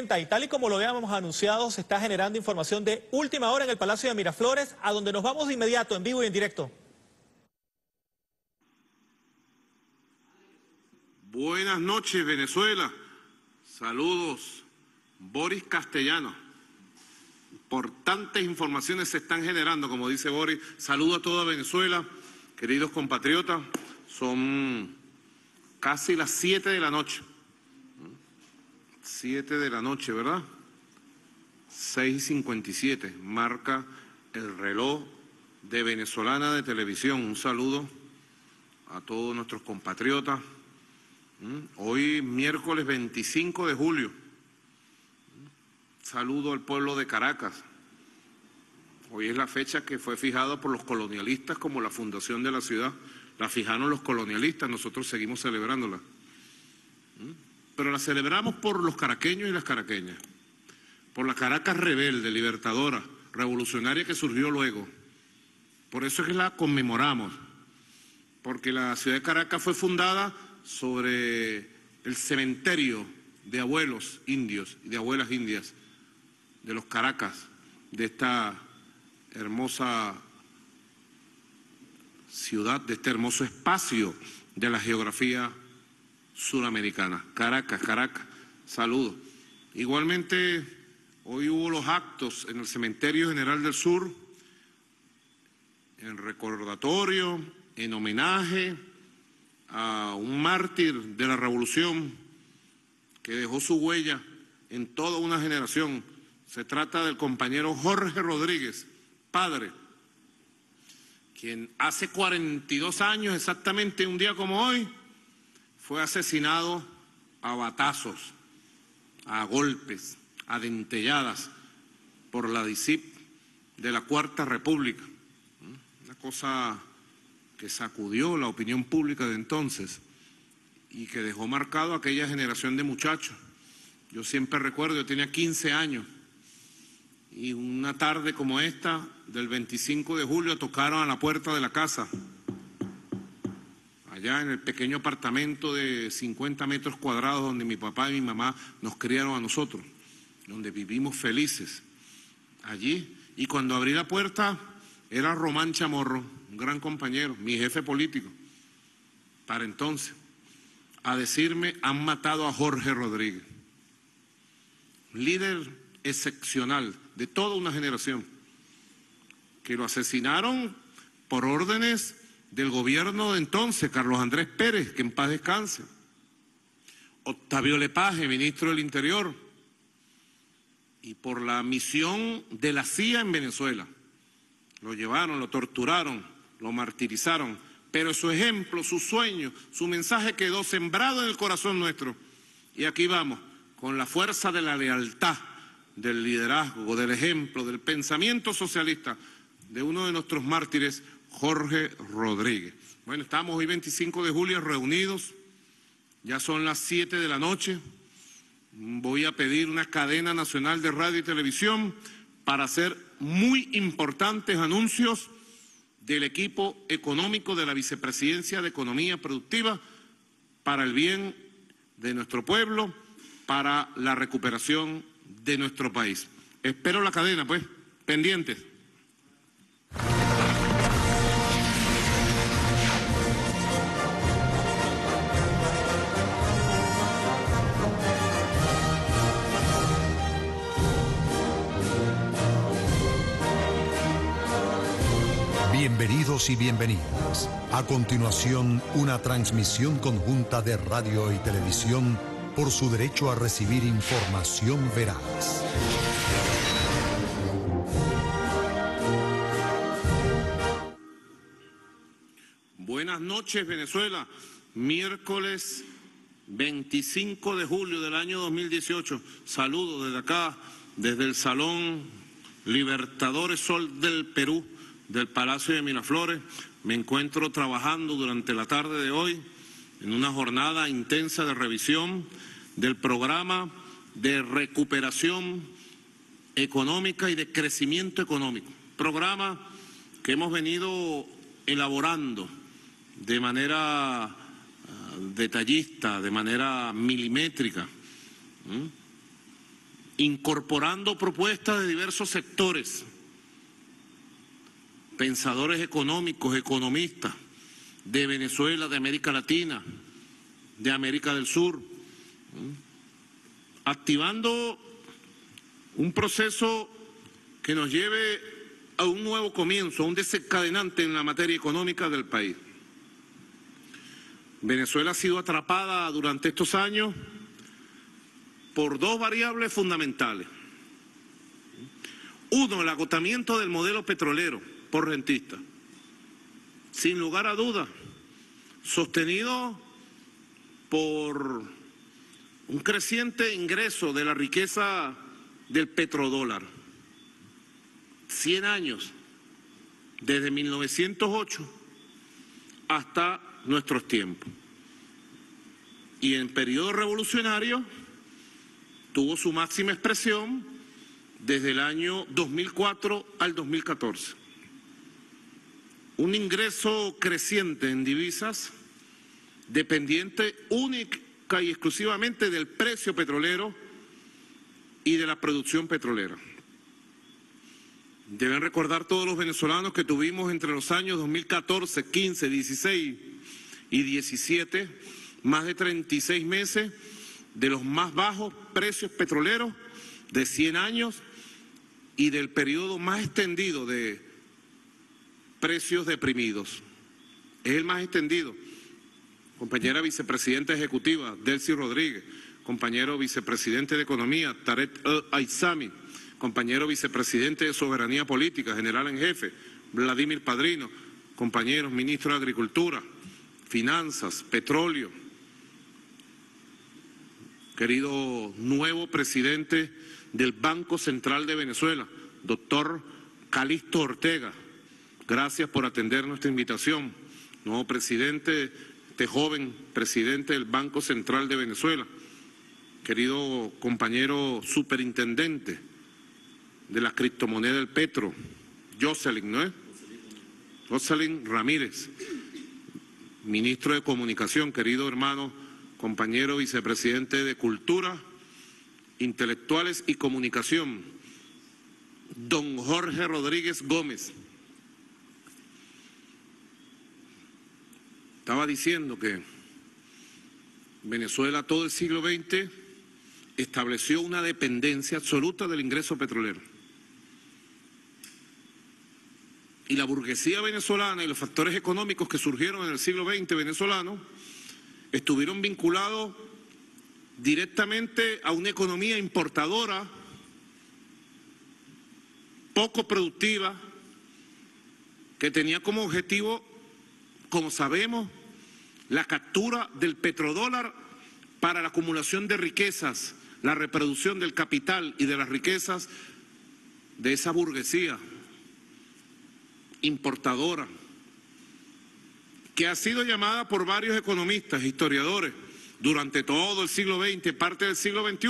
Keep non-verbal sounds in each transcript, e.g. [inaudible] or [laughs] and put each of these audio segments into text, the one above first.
y tal y como lo habíamos anunciado, se está generando información de última hora en el Palacio de Miraflores, a donde nos vamos de inmediato, en vivo y en directo. Buenas noches, Venezuela. Saludos, Boris Castellano. Importantes informaciones se están generando, como dice Boris. Saludo a toda Venezuela, queridos compatriotas. Son casi las 7 de la noche. 7 de la noche, ¿verdad? 6 y 57, marca el reloj de Venezolana de Televisión. Un saludo a todos nuestros compatriotas. Mm, hoy miércoles 25 de julio. Saludo al pueblo de Caracas. Hoy es la fecha que fue fijada por los colonialistas como la fundación de la ciudad. La fijaron los colonialistas, nosotros seguimos celebrándola. Mm pero la celebramos por los caraqueños y las caraqueñas, por la Caracas rebelde, libertadora, revolucionaria que surgió luego. Por eso es que la conmemoramos, porque la ciudad de Caracas fue fundada sobre el cementerio de abuelos indios y de abuelas indias, de los Caracas, de esta hermosa ciudad, de este hermoso espacio de la geografía Suramericana. Caracas, Caracas, saludos. Igualmente, hoy hubo los actos en el Cementerio General del Sur, en recordatorio, en homenaje a un mártir de la revolución que dejó su huella en toda una generación. Se trata del compañero Jorge Rodríguez, padre, quien hace 42 años exactamente, un día como hoy, fue asesinado a batazos, a golpes, a dentelladas por la DICIP de la Cuarta República. ¿Mm? Una cosa que sacudió la opinión pública de entonces y que dejó marcado a aquella generación de muchachos. Yo siempre recuerdo, yo tenía 15 años y una tarde como esta, del 25 de julio, tocaron a la puerta de la casa ya en el pequeño apartamento de 50 metros cuadrados donde mi papá y mi mamá nos criaron a nosotros, donde vivimos felices allí. Y cuando abrí la puerta era Román Chamorro, un gran compañero, mi jefe político, para entonces, a decirme, han matado a Jorge Rodríguez, líder excepcional de toda una generación, que lo asesinaron por órdenes del gobierno de entonces, Carlos Andrés Pérez, que en paz descanse, Octavio Lepage, ministro del Interior, y por la misión de la CIA en Venezuela. Lo llevaron, lo torturaron, lo martirizaron, pero su ejemplo, su sueño, su mensaje quedó sembrado en el corazón nuestro. Y aquí vamos, con la fuerza de la lealtad, del liderazgo, del ejemplo, del pensamiento socialista de uno de nuestros mártires, Jorge Rodríguez. Bueno, estamos hoy 25 de julio reunidos, ya son las 7 de la noche. Voy a pedir una cadena nacional de radio y televisión para hacer muy importantes anuncios del equipo económico de la Vicepresidencia de Economía Productiva para el bien de nuestro pueblo, para la recuperación de nuestro país. Espero la cadena, pues, pendientes. Bienvenidos y bienvenidas. A continuación, una transmisión conjunta de radio y televisión por su derecho a recibir información veraz. Buenas noches, Venezuela. Miércoles 25 de julio del año 2018. Saludos desde acá, desde el Salón Libertadores Sol del Perú del Palacio de Miraflores. Me encuentro trabajando durante la tarde de hoy en una jornada intensa de revisión del programa de recuperación económica y de crecimiento económico. Programa que hemos venido elaborando de manera ah, detallista, de manera milimétrica, incorporando propuestas de diversos sectores pensadores económicos, economistas de Venezuela, de América Latina, de América del Sur, activando un proceso que nos lleve a un nuevo comienzo, a un desencadenante en la materia económica del país. Venezuela ha sido atrapada durante estos años por dos variables fundamentales. Uno, el agotamiento del modelo petrolero por Sin lugar a dudas, sostenido por un creciente ingreso de la riqueza del petrodólar. 100 años, desde 1908 hasta nuestros tiempos. Y en periodo revolucionario tuvo su máxima expresión desde el año 2004 al 2014 un ingreso creciente en divisas dependiente única y exclusivamente del precio petrolero y de la producción petrolera. Deben recordar todos los venezolanos que tuvimos entre los años 2014, 15, 16 y 17 más de 36 meses de los más bajos precios petroleros de 100 años y del periodo más extendido de precios deprimidos. Es el más extendido. Compañera vicepresidenta ejecutiva, Delcy Rodríguez. Compañero vicepresidente de Economía, Tarek Aizami. Compañero vicepresidente de Soberanía Política, general en jefe, Vladimir Padrino. Compañeros, ministro de Agricultura, Finanzas, Petróleo. Querido nuevo presidente del Banco Central de Venezuela, doctor Calixto Ortega Gracias por atender nuestra invitación, nuevo presidente, este joven presidente del Banco Central de Venezuela, querido compañero superintendente de la criptomoneda del Petro, Jocelyn, ¿no es? Jocelyn Ramírez, ministro de Comunicación, querido hermano, compañero vicepresidente de Cultura, Intelectuales y Comunicación, don Jorge Rodríguez Gómez, Estaba diciendo que Venezuela todo el siglo XX estableció una dependencia absoluta del ingreso petrolero. Y la burguesía venezolana y los factores económicos que surgieron en el siglo XX venezolano estuvieron vinculados directamente a una economía importadora, poco productiva, que tenía como objetivo como sabemos, la captura del petrodólar para la acumulación de riquezas, la reproducción del capital y de las riquezas de esa burguesía importadora, que ha sido llamada por varios economistas, historiadores, durante todo el siglo XX, parte del siglo XXI,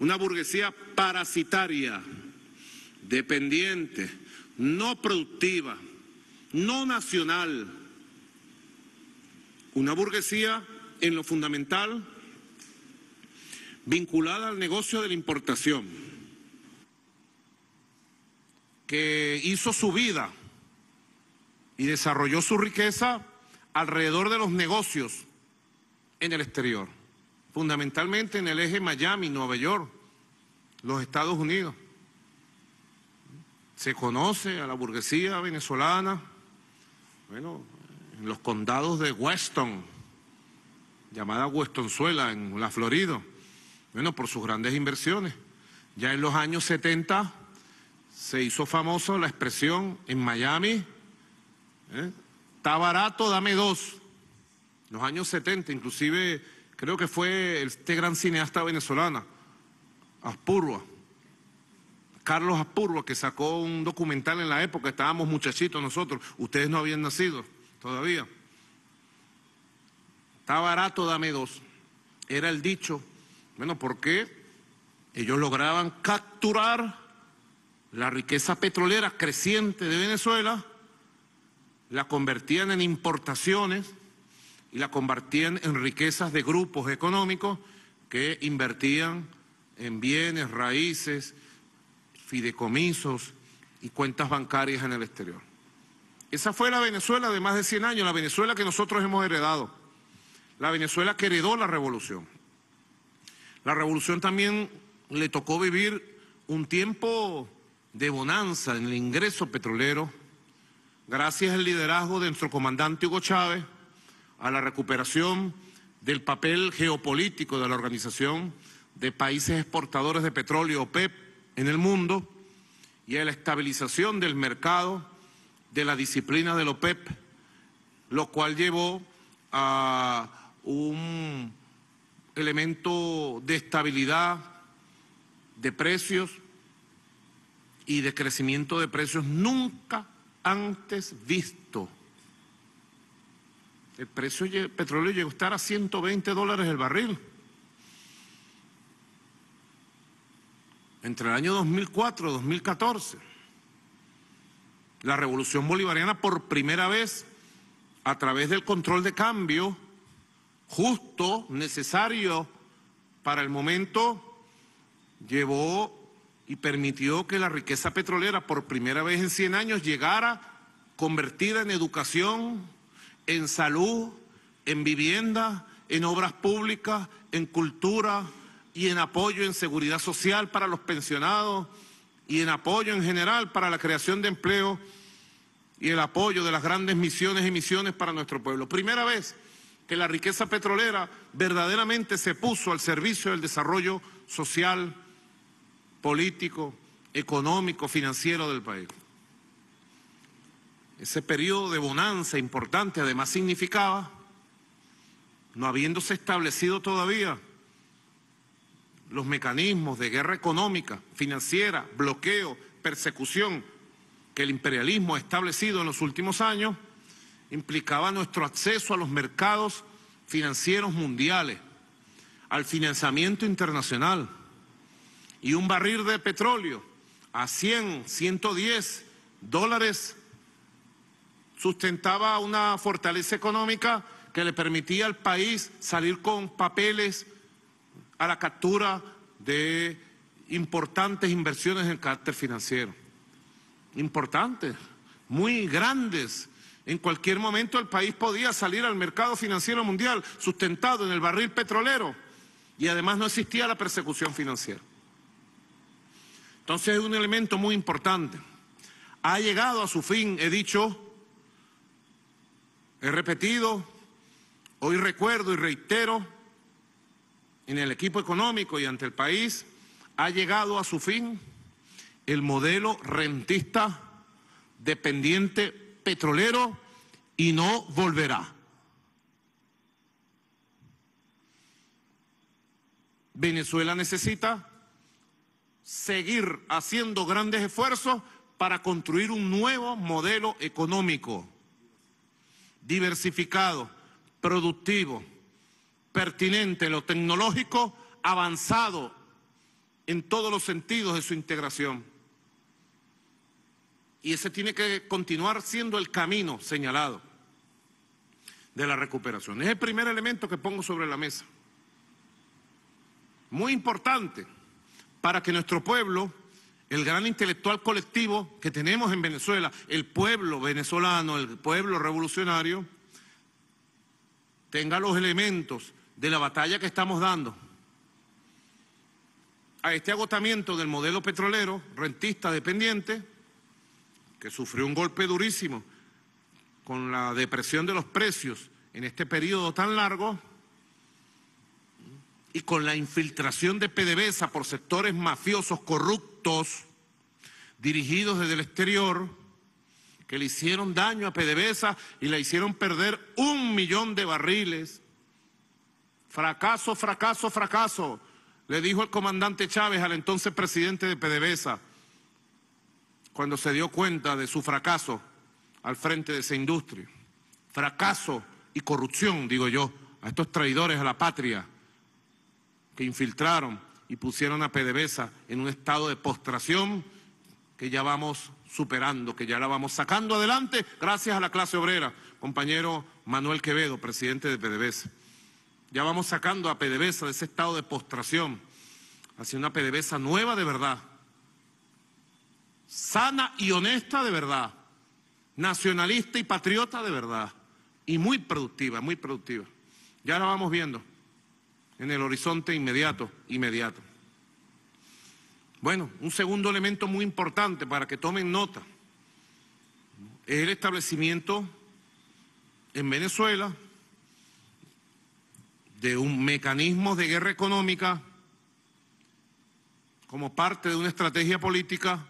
una burguesía parasitaria, dependiente, no productiva, no nacional, una burguesía en lo fundamental vinculada al negocio de la importación, que hizo su vida y desarrolló su riqueza alrededor de los negocios en el exterior, fundamentalmente en el eje Miami, Nueva York, los Estados Unidos. Se conoce a la burguesía venezolana, bueno, los condados de Weston, llamada Westonzuela, en la Florida, bueno, por sus grandes inversiones. Ya en los años 70 se hizo famoso la expresión en Miami, ¿eh? está barato, dame dos. Los años 70, inclusive creo que fue este gran cineasta venezolana, Aspurua, Carlos Aspurua, que sacó un documental en la época, estábamos muchachitos nosotros, ustedes no habían nacido todavía. Está barato, dame dos. Era el dicho. Bueno, ¿por qué? Ellos lograban capturar la riqueza petrolera creciente de Venezuela, la convertían en importaciones y la convertían en riquezas de grupos económicos que invertían en bienes, raíces, fideicomisos y cuentas bancarias en el exterior. Esa fue la Venezuela de más de 100 años, la Venezuela que nosotros hemos heredado, la Venezuela que heredó la revolución. La revolución también le tocó vivir un tiempo de bonanza en el ingreso petrolero, gracias al liderazgo de nuestro comandante Hugo Chávez, a la recuperación del papel geopolítico de la organización de países exportadores de petróleo OPEP e en el mundo y a la estabilización del mercado de la disciplina de del OPEP, lo cual llevó a un elemento de estabilidad de precios y de crecimiento de precios nunca antes visto. El precio del petróleo llegó a estar a 120 dólares el barril. Entre el año 2004 y 2014 la revolución bolivariana por primera vez a través del control de cambio justo, necesario para el momento, llevó y permitió que la riqueza petrolera por primera vez en 100 años llegara convertida en educación, en salud, en vivienda, en obras públicas, en cultura y en apoyo en seguridad social para los pensionados, y en apoyo en general para la creación de empleo y el apoyo de las grandes misiones y misiones para nuestro pueblo. Primera vez que la riqueza petrolera verdaderamente se puso al servicio del desarrollo social, político, económico, financiero del país. Ese periodo de bonanza importante además significaba, no habiéndose establecido todavía los mecanismos de guerra económica, financiera, bloqueo, persecución que el imperialismo ha establecido en los últimos años, implicaba nuestro acceso a los mercados financieros mundiales, al financiamiento internacional. Y un barril de petróleo a 100, 110 dólares sustentaba una fortaleza económica que le permitía al país salir con papeles la captura de importantes inversiones en carácter financiero. Importantes, muy grandes. En cualquier momento el país podía salir al mercado financiero mundial sustentado en el barril petrolero y además no existía la persecución financiera. Entonces es un elemento muy importante. Ha llegado a su fin, he dicho, he repetido, hoy recuerdo y reitero en el equipo económico y ante el país, ha llegado a su fin el modelo rentista dependiente petrolero y no volverá. Venezuela necesita seguir haciendo grandes esfuerzos para construir un nuevo modelo económico, diversificado, productivo, pertinente, lo tecnológico avanzado en todos los sentidos de su integración. Y ese tiene que continuar siendo el camino señalado de la recuperación. Es el primer elemento que pongo sobre la mesa. Muy importante para que nuestro pueblo, el gran intelectual colectivo que tenemos en Venezuela, el pueblo venezolano, el pueblo revolucionario, tenga los elementos de la batalla que estamos dando a este agotamiento del modelo petrolero, rentista dependiente, que sufrió un golpe durísimo con la depresión de los precios en este periodo tan largo, y con la infiltración de PDVSA por sectores mafiosos corruptos dirigidos desde el exterior, que le hicieron daño a PDVSA y le hicieron perder un millón de barriles Fracaso, fracaso, fracaso, le dijo el comandante Chávez al entonces presidente de PDVSA cuando se dio cuenta de su fracaso al frente de esa industria. Fracaso y corrupción, digo yo, a estos traidores a la patria que infiltraron y pusieron a PDVSA en un estado de postración que ya vamos superando, que ya la vamos sacando adelante gracias a la clase obrera. Compañero Manuel Quevedo, presidente de PDVSA. Ya vamos sacando a PDVSA de ese estado de postración hacia una PDVSA nueva de verdad, sana y honesta de verdad, nacionalista y patriota de verdad, y muy productiva, muy productiva. Ya la vamos viendo en el horizonte inmediato, inmediato. Bueno, un segundo elemento muy importante para que tomen nota es el establecimiento en Venezuela de un mecanismo de guerra económica como parte de una estrategia política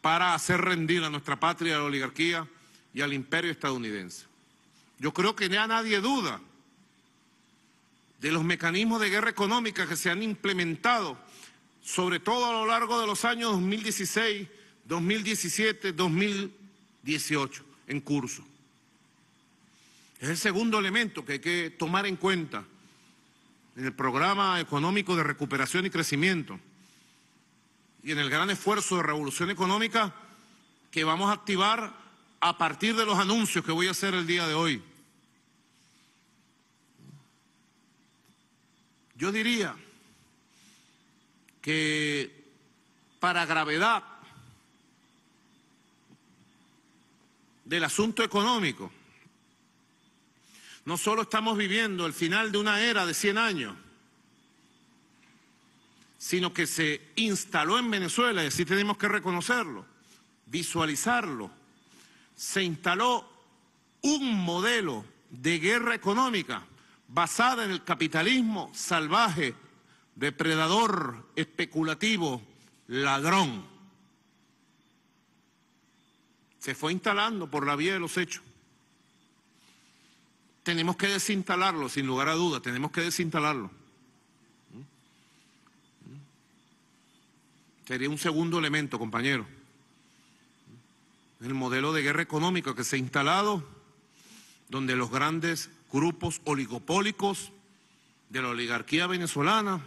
para hacer rendir a nuestra patria, a la oligarquía y al imperio estadounidense. Yo creo que ya nadie duda de los mecanismos de guerra económica que se han implementado, sobre todo a lo largo de los años 2016, 2017, 2018, en curso. Es el segundo elemento que hay que tomar en cuenta en el programa económico de recuperación y crecimiento y en el gran esfuerzo de revolución económica que vamos a activar a partir de los anuncios que voy a hacer el día de hoy. Yo diría que para gravedad del asunto económico, no solo estamos viviendo el final de una era de 100 años, sino que se instaló en Venezuela, y así tenemos que reconocerlo, visualizarlo, se instaló un modelo de guerra económica basada en el capitalismo salvaje, depredador, especulativo, ladrón. Se fue instalando por la vía de los hechos. Tenemos que desinstalarlo, sin lugar a duda, tenemos que desinstalarlo. Sería un segundo elemento, compañero. El modelo de guerra económica que se ha instalado, donde los grandes grupos oligopólicos de la oligarquía venezolana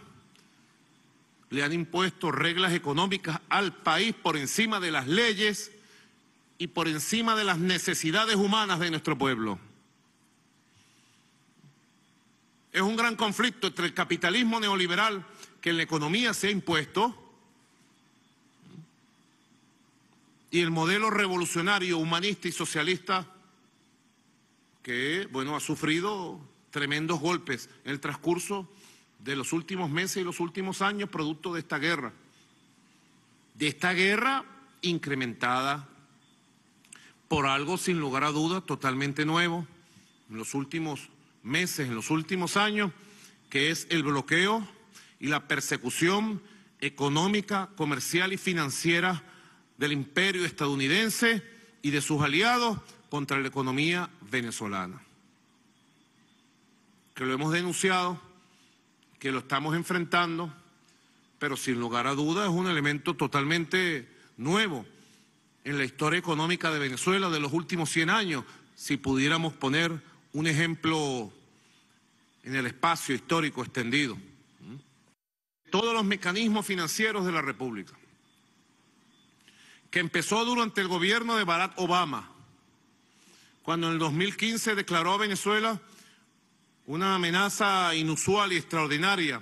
le han impuesto reglas económicas al país por encima de las leyes y por encima de las necesidades humanas de nuestro pueblo. es un gran conflicto entre el capitalismo neoliberal que en la economía se ha impuesto y el modelo revolucionario, humanista y socialista que, bueno, ha sufrido tremendos golpes en el transcurso de los últimos meses y los últimos años producto de esta guerra. De esta guerra incrementada por algo sin lugar a duda totalmente nuevo en los últimos meses, en los últimos años, que es el bloqueo y la persecución económica, comercial y financiera del imperio estadounidense y de sus aliados contra la economía venezolana. Que lo hemos denunciado, que lo estamos enfrentando, pero sin lugar a dudas es un elemento totalmente nuevo en la historia económica de Venezuela de los últimos 100 años, si pudiéramos poner un ejemplo en el espacio histórico extendido. Todos los mecanismos financieros de la República, que empezó durante el gobierno de Barack Obama, cuando en el 2015 declaró a Venezuela una amenaza inusual y extraordinaria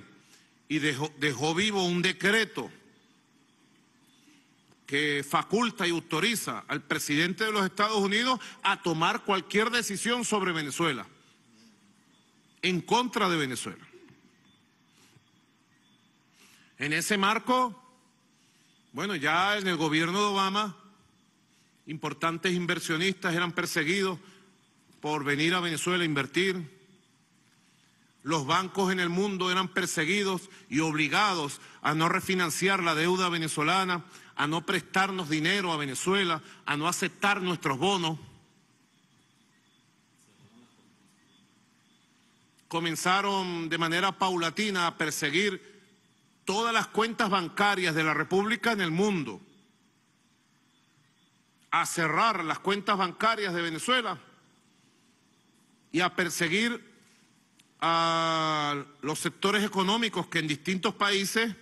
y dejó, dejó vivo un decreto que faculta y autoriza al presidente de los Estados Unidos a tomar cualquier decisión sobre Venezuela, en contra de Venezuela. En ese marco, bueno, ya en el gobierno de Obama, importantes inversionistas eran perseguidos por venir a Venezuela a invertir. Los bancos en el mundo eran perseguidos y obligados a no refinanciar la deuda venezolana a no prestarnos dinero a Venezuela, a no aceptar nuestros bonos. Comenzaron de manera paulatina a perseguir todas las cuentas bancarias de la República en el mundo, a cerrar las cuentas bancarias de Venezuela y a perseguir a los sectores económicos que en distintos países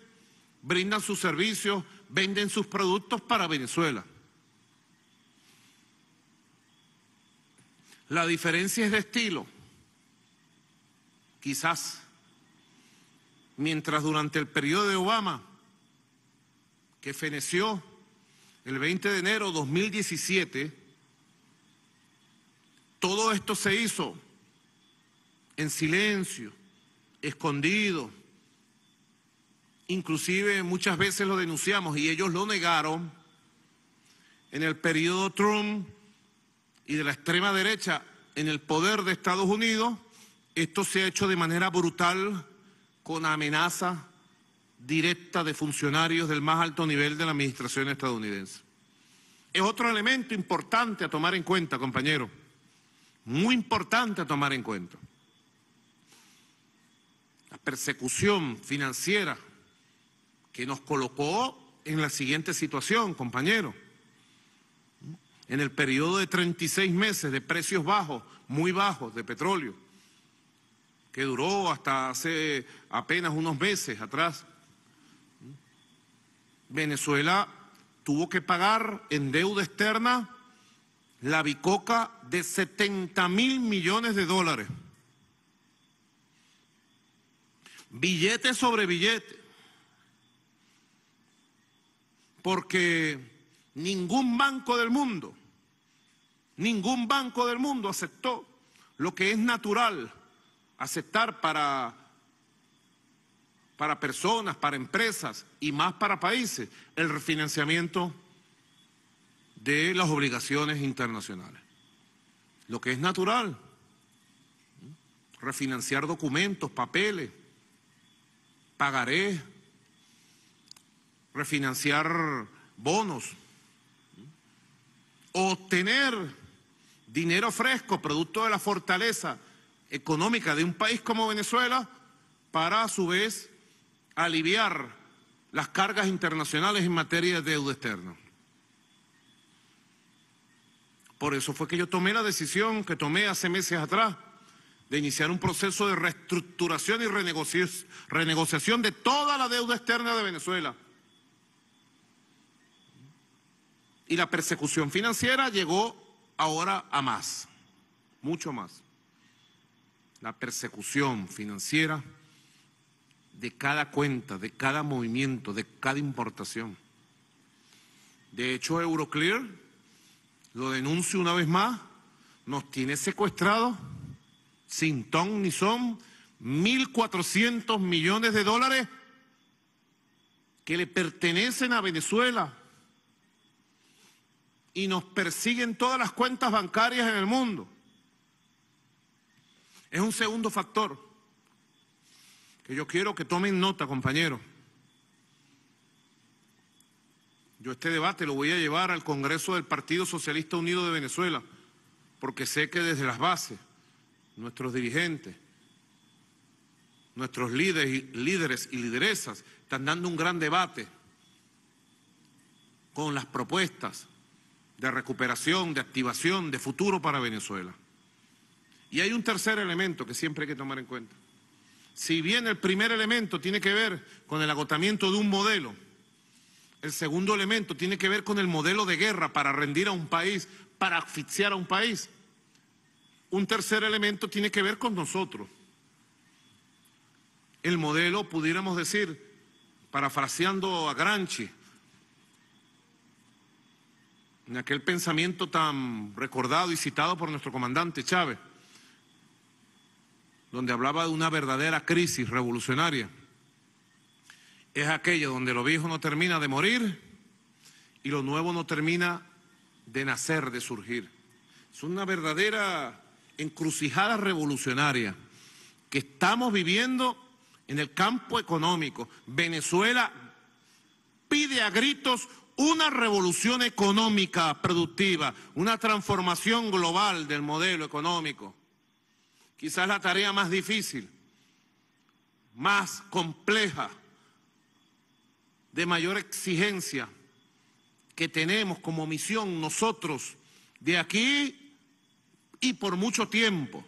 brindan sus servicios venden sus productos para Venezuela. La diferencia es de estilo, quizás. Mientras durante el periodo de Obama, que feneció el 20 de enero de 2017, todo esto se hizo en silencio, escondido, inclusive muchas veces lo denunciamos y ellos lo negaron, en el periodo Trump y de la extrema derecha en el poder de Estados Unidos, esto se ha hecho de manera brutal con amenaza directa de funcionarios del más alto nivel de la administración estadounidense. Es otro elemento importante a tomar en cuenta, compañero, muy importante a tomar en cuenta. La persecución financiera que nos colocó en la siguiente situación, compañero. En el periodo de 36 meses de precios bajos, muy bajos de petróleo, que duró hasta hace apenas unos meses atrás, Venezuela tuvo que pagar en deuda externa la bicoca de 70 mil millones de dólares. Billete sobre billete porque ningún banco del mundo, ningún banco del mundo aceptó lo que es natural aceptar para, para personas, para empresas y más para países, el refinanciamiento de las obligaciones internacionales. Lo que es natural, refinanciar documentos, papeles, pagaré, refinanciar bonos, obtener dinero fresco, producto de la fortaleza económica de un país como Venezuela, para a su vez aliviar las cargas internacionales en materia de deuda externa. Por eso fue que yo tomé la decisión que tomé hace meses atrás de iniciar un proceso de reestructuración y renegociación de toda la deuda externa de Venezuela. y la persecución financiera llegó ahora a más, mucho más. La persecución financiera de cada cuenta, de cada movimiento, de cada importación. De hecho, Euroclear, lo denuncio una vez más, nos tiene secuestrados, sin ton ni son, 1.400 millones de dólares que le pertenecen a Venezuela y nos persiguen todas las cuentas bancarias en el mundo. Es un segundo factor que yo quiero que tomen nota, compañeros. Yo este debate lo voy a llevar al Congreso del Partido Socialista Unido de Venezuela, porque sé que desde las bases, nuestros dirigentes, nuestros líderes, líderes y lideresas están dando un gran debate con las propuestas de recuperación, de activación, de futuro para Venezuela. Y hay un tercer elemento que siempre hay que tomar en cuenta. Si bien el primer elemento tiene que ver con el agotamiento de un modelo, el segundo elemento tiene que ver con el modelo de guerra para rendir a un país, para asfixiar a un país. Un tercer elemento tiene que ver con nosotros. El modelo, pudiéramos decir, parafraseando a Granchi, en aquel pensamiento tan recordado y citado por nuestro comandante Chávez, donde hablaba de una verdadera crisis revolucionaria. Es aquella donde lo viejo no termina de morir y lo nuevo no termina de nacer, de surgir. Es una verdadera encrucijada revolucionaria que estamos viviendo en el campo económico. Venezuela pide a gritos una revolución económica productiva, una transformación global del modelo económico. Quizás la tarea más difícil, más compleja, de mayor exigencia que tenemos como misión nosotros de aquí y por mucho tiempo.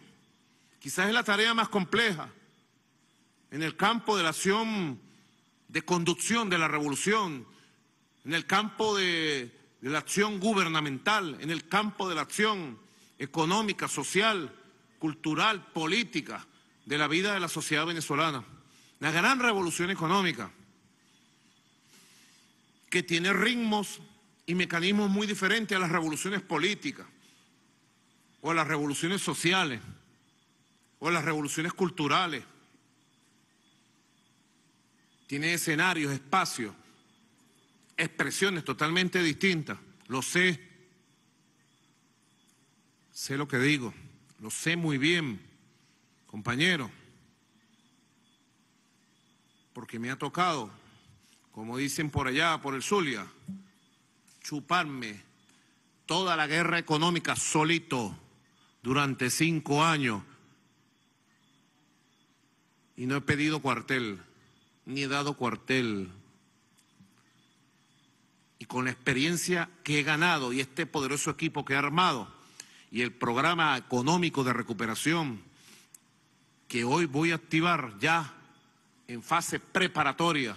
Quizás es la tarea más compleja en el campo de la acción de conducción de la revolución, en el campo de, la acción gubernamental, en el campo de la acción económica, social, cultural, política de la vida de la sociedad venezolana. La gran revolución económica que tiene ritmos y mecanismos muy diferentes a las revoluciones políticas o a las revoluciones sociales o a las revoluciones culturales. Tiene escenarios, espacios expresiones totalmente distintas. Lo sé. Sé lo que digo. Lo sé muy bien, compañero. Porque me ha tocado, como dicen por allá, por el Zulia, chuparme toda la guerra económica solito durante cinco años. Y no he pedido cuartel, ni he dado cuartel y con la experiencia que he ganado y este poderoso equipo que he armado y el programa económico de recuperación que hoy voy a activar ya en fase preparatoria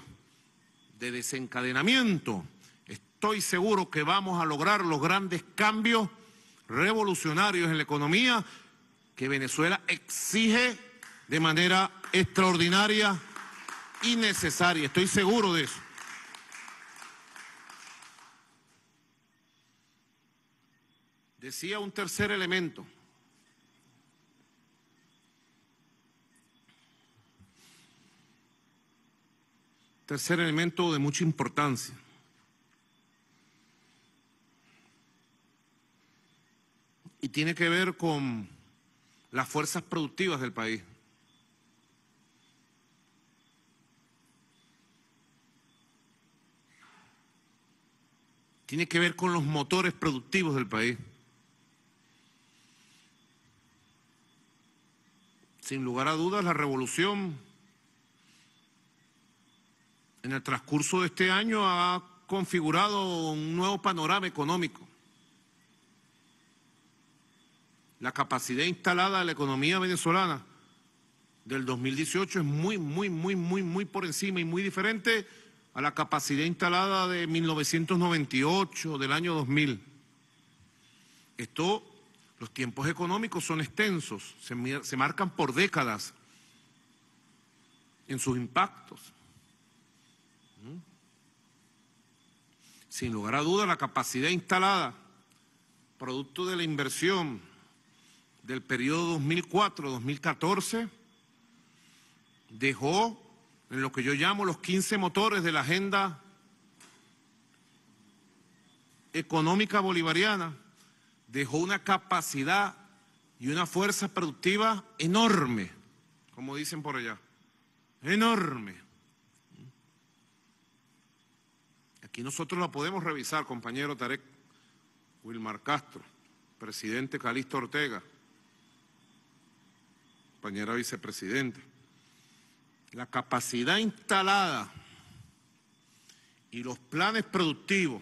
de desencadenamiento, estoy seguro que vamos a lograr los grandes cambios revolucionarios en la economía que Venezuela exige de manera extraordinaria y necesaria. Estoy seguro de eso. Decía un tercer elemento. Tercer elemento de mucha importancia. Y tiene que ver con las fuerzas productivas del país. Tiene que ver con los motores productivos del país. Sin lugar a dudas, la revolución en el transcurso de este año ha configurado un nuevo panorama económico. La capacidad instalada de la economía venezolana del 2018 es muy, muy, muy, muy, muy por encima y muy diferente a la capacidad instalada de 1998, del año 2000. Esto los tiempos económicos son extensos, se, marcan por décadas en sus impactos. ¿Mm? Sin lugar a duda, la capacidad instalada, producto de la inversión del periodo 2004-2014, dejó en lo que yo llamo los 15 motores de la agenda económica bolivariana, dejó una capacidad y una fuerza productiva enorme, como dicen por allá, enorme. Aquí nosotros la podemos revisar, compañero Tarek Wilmar Castro, presidente Calixto Ortega, compañera vicepresidenta. La capacidad instalada y los planes productivos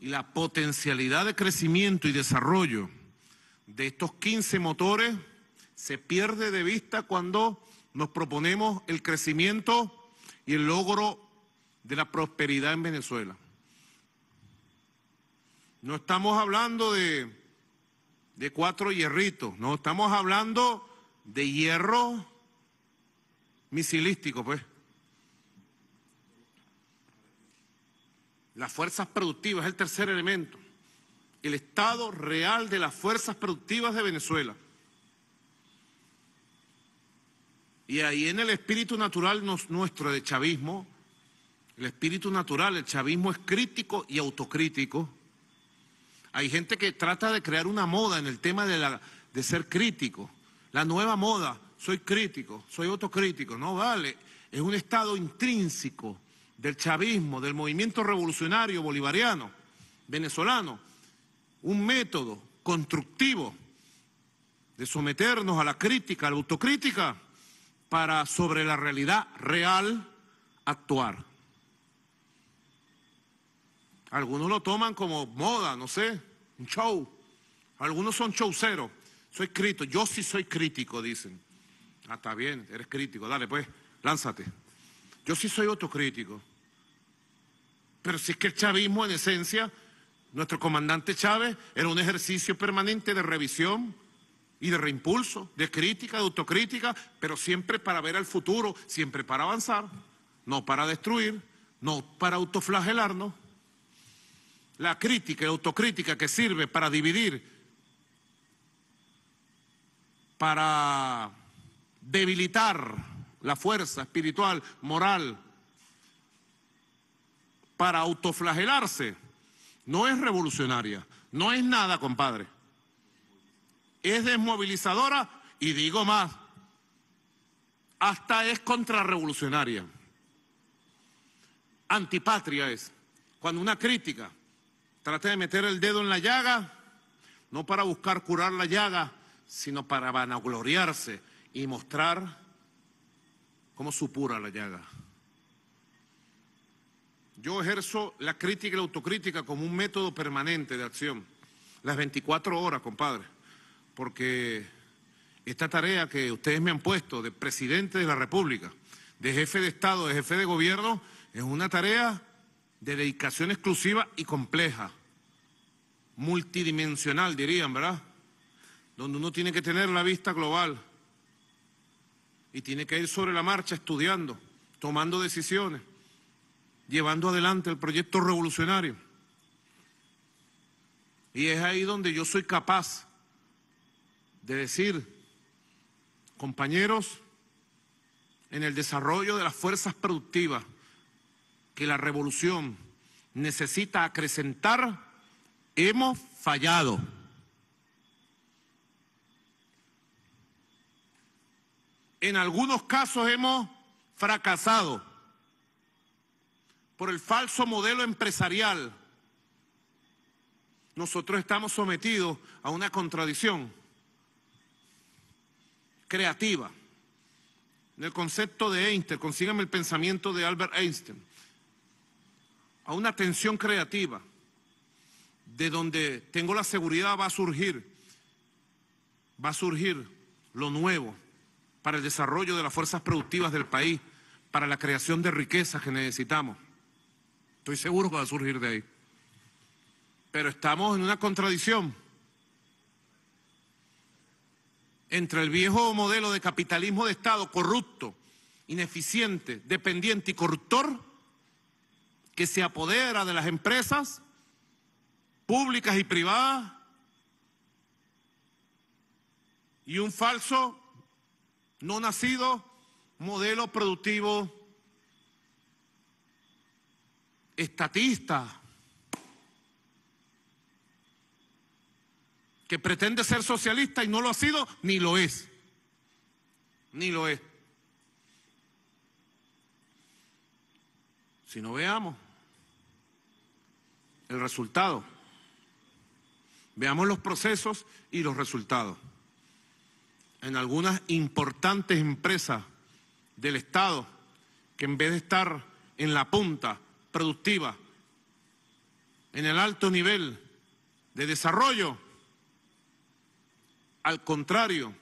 y la potencialidad de crecimiento y desarrollo de estos 15 motores se pierde de vista cuando nos proponemos el crecimiento y el logro de la prosperidad en Venezuela. No estamos hablando de, de cuatro hierritos, no, estamos hablando de hierro misilístico, pues. Las fuerzas productivas es el tercer elemento. El estado real de las fuerzas productivas de Venezuela. Y ahí en el espíritu natural nuestro de chavismo, el espíritu natural, el chavismo es crítico y autocrítico. Hay gente que trata de crear una moda en el tema de, la, de ser crítico. La nueva moda, soy crítico, soy autocrítico. No vale, es un estado intrínseco del chavismo, del movimiento revolucionario bolivariano, venezolano, un método constructivo de someternos a la crítica, a la autocrítica, para sobre la realidad real actuar. Algunos lo toman como moda, no sé, un show. Algunos son showceros. Soy crítico, yo sí soy crítico, dicen. Ah, está bien, eres crítico, dale pues, lánzate. Yo sí soy autocrítico. Pero si es que el chavismo, en esencia, nuestro comandante Chávez, era un ejercicio permanente de revisión y de reimpulso, de crítica, de autocrítica, pero siempre para ver al futuro, siempre para avanzar, no para destruir, no para autoflagelarnos. La crítica y autocrítica que sirve para dividir, para debilitar la fuerza espiritual, moral, para autoflagelarse, no es revolucionaria, no es nada, compadre. Es desmovilizadora y digo más, hasta es contrarrevolucionaria. Antipatria es. Cuando una crítica trata de meter el dedo en la llaga, no para buscar curar la llaga, sino para vanagloriarse y mostrar como supura la llaga? Yo ejerzo la crítica y la autocrítica como un método permanente de acción, las 24 horas, compadre, porque esta tarea que ustedes me han puesto de presidente de la República, de jefe de Estado, de jefe de gobierno, es una tarea de dedicación exclusiva y compleja, multidimensional dirían, ¿verdad? Donde uno tiene que tener la vista global, y tiene que ir sobre la marcha estudiando, tomando decisiones, llevando adelante el proyecto revolucionario. Y es ahí donde yo soy capaz de decir, compañeros, en el desarrollo de las fuerzas productivas que la revolución necesita acrecentar, hemos fallado. en algunos casos hemos fracasado por el falso modelo empresarial. Nosotros estamos sometidos a una contradicción creativa. En el concepto de Einstein, consígueme el pensamiento de Albert Einstein, a una tensión creativa, de donde tengo la seguridad va a surgir, va a surgir lo nuevo, para el desarrollo de las fuerzas productivas del país, para la creación de riquezas que necesitamos. Estoy seguro que va a surgir de ahí. Pero estamos en una contradicción entre el viejo modelo de capitalismo de Estado corrupto, ineficiente, dependiente y corruptor, que se apodera de las empresas públicas y privadas, y un falso no nacido, modelo productivo, estatista, que pretende ser socialista y no lo ha sido, ni lo es, ni lo es. Si no veamos el resultado, veamos los procesos y los resultados en algunas importantes empresas del Estado que en vez de estar en la punta productiva, en el alto nivel de desarrollo, al contrario,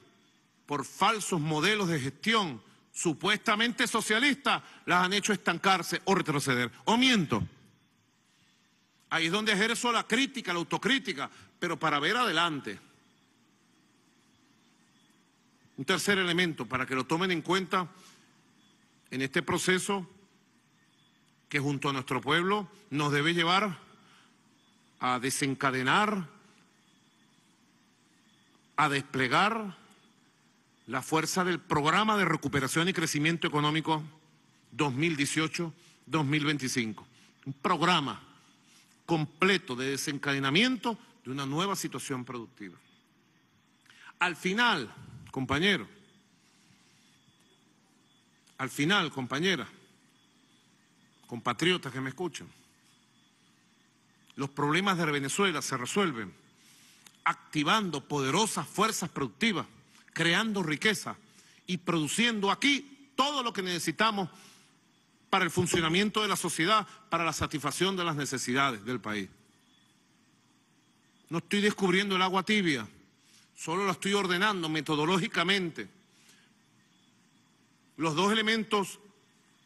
por falsos modelos de gestión supuestamente socialistas, las han hecho estancarse o retroceder. ¿O miento? Ahí es donde ejerzo la crítica, la autocrítica, pero para ver adelante. Un tercer elemento para que lo tomen en cuenta en este proceso que junto a nuestro pueblo nos debe llevar a desencadenar, a desplegar la fuerza del programa de recuperación y crecimiento económico 2018-2025. Un programa completo de desencadenamiento de una nueva situación productiva. Al final, compañero. Al final, compañera, compatriotas que me escuchan, los problemas de Venezuela se resuelven activando poderosas fuerzas productivas, creando riqueza y produciendo aquí todo lo que necesitamos para el funcionamiento de la sociedad, para la satisfacción de las necesidades del país. No estoy descubriendo el agua tibia, solo lo estoy ordenando metodológicamente. Los dos elementos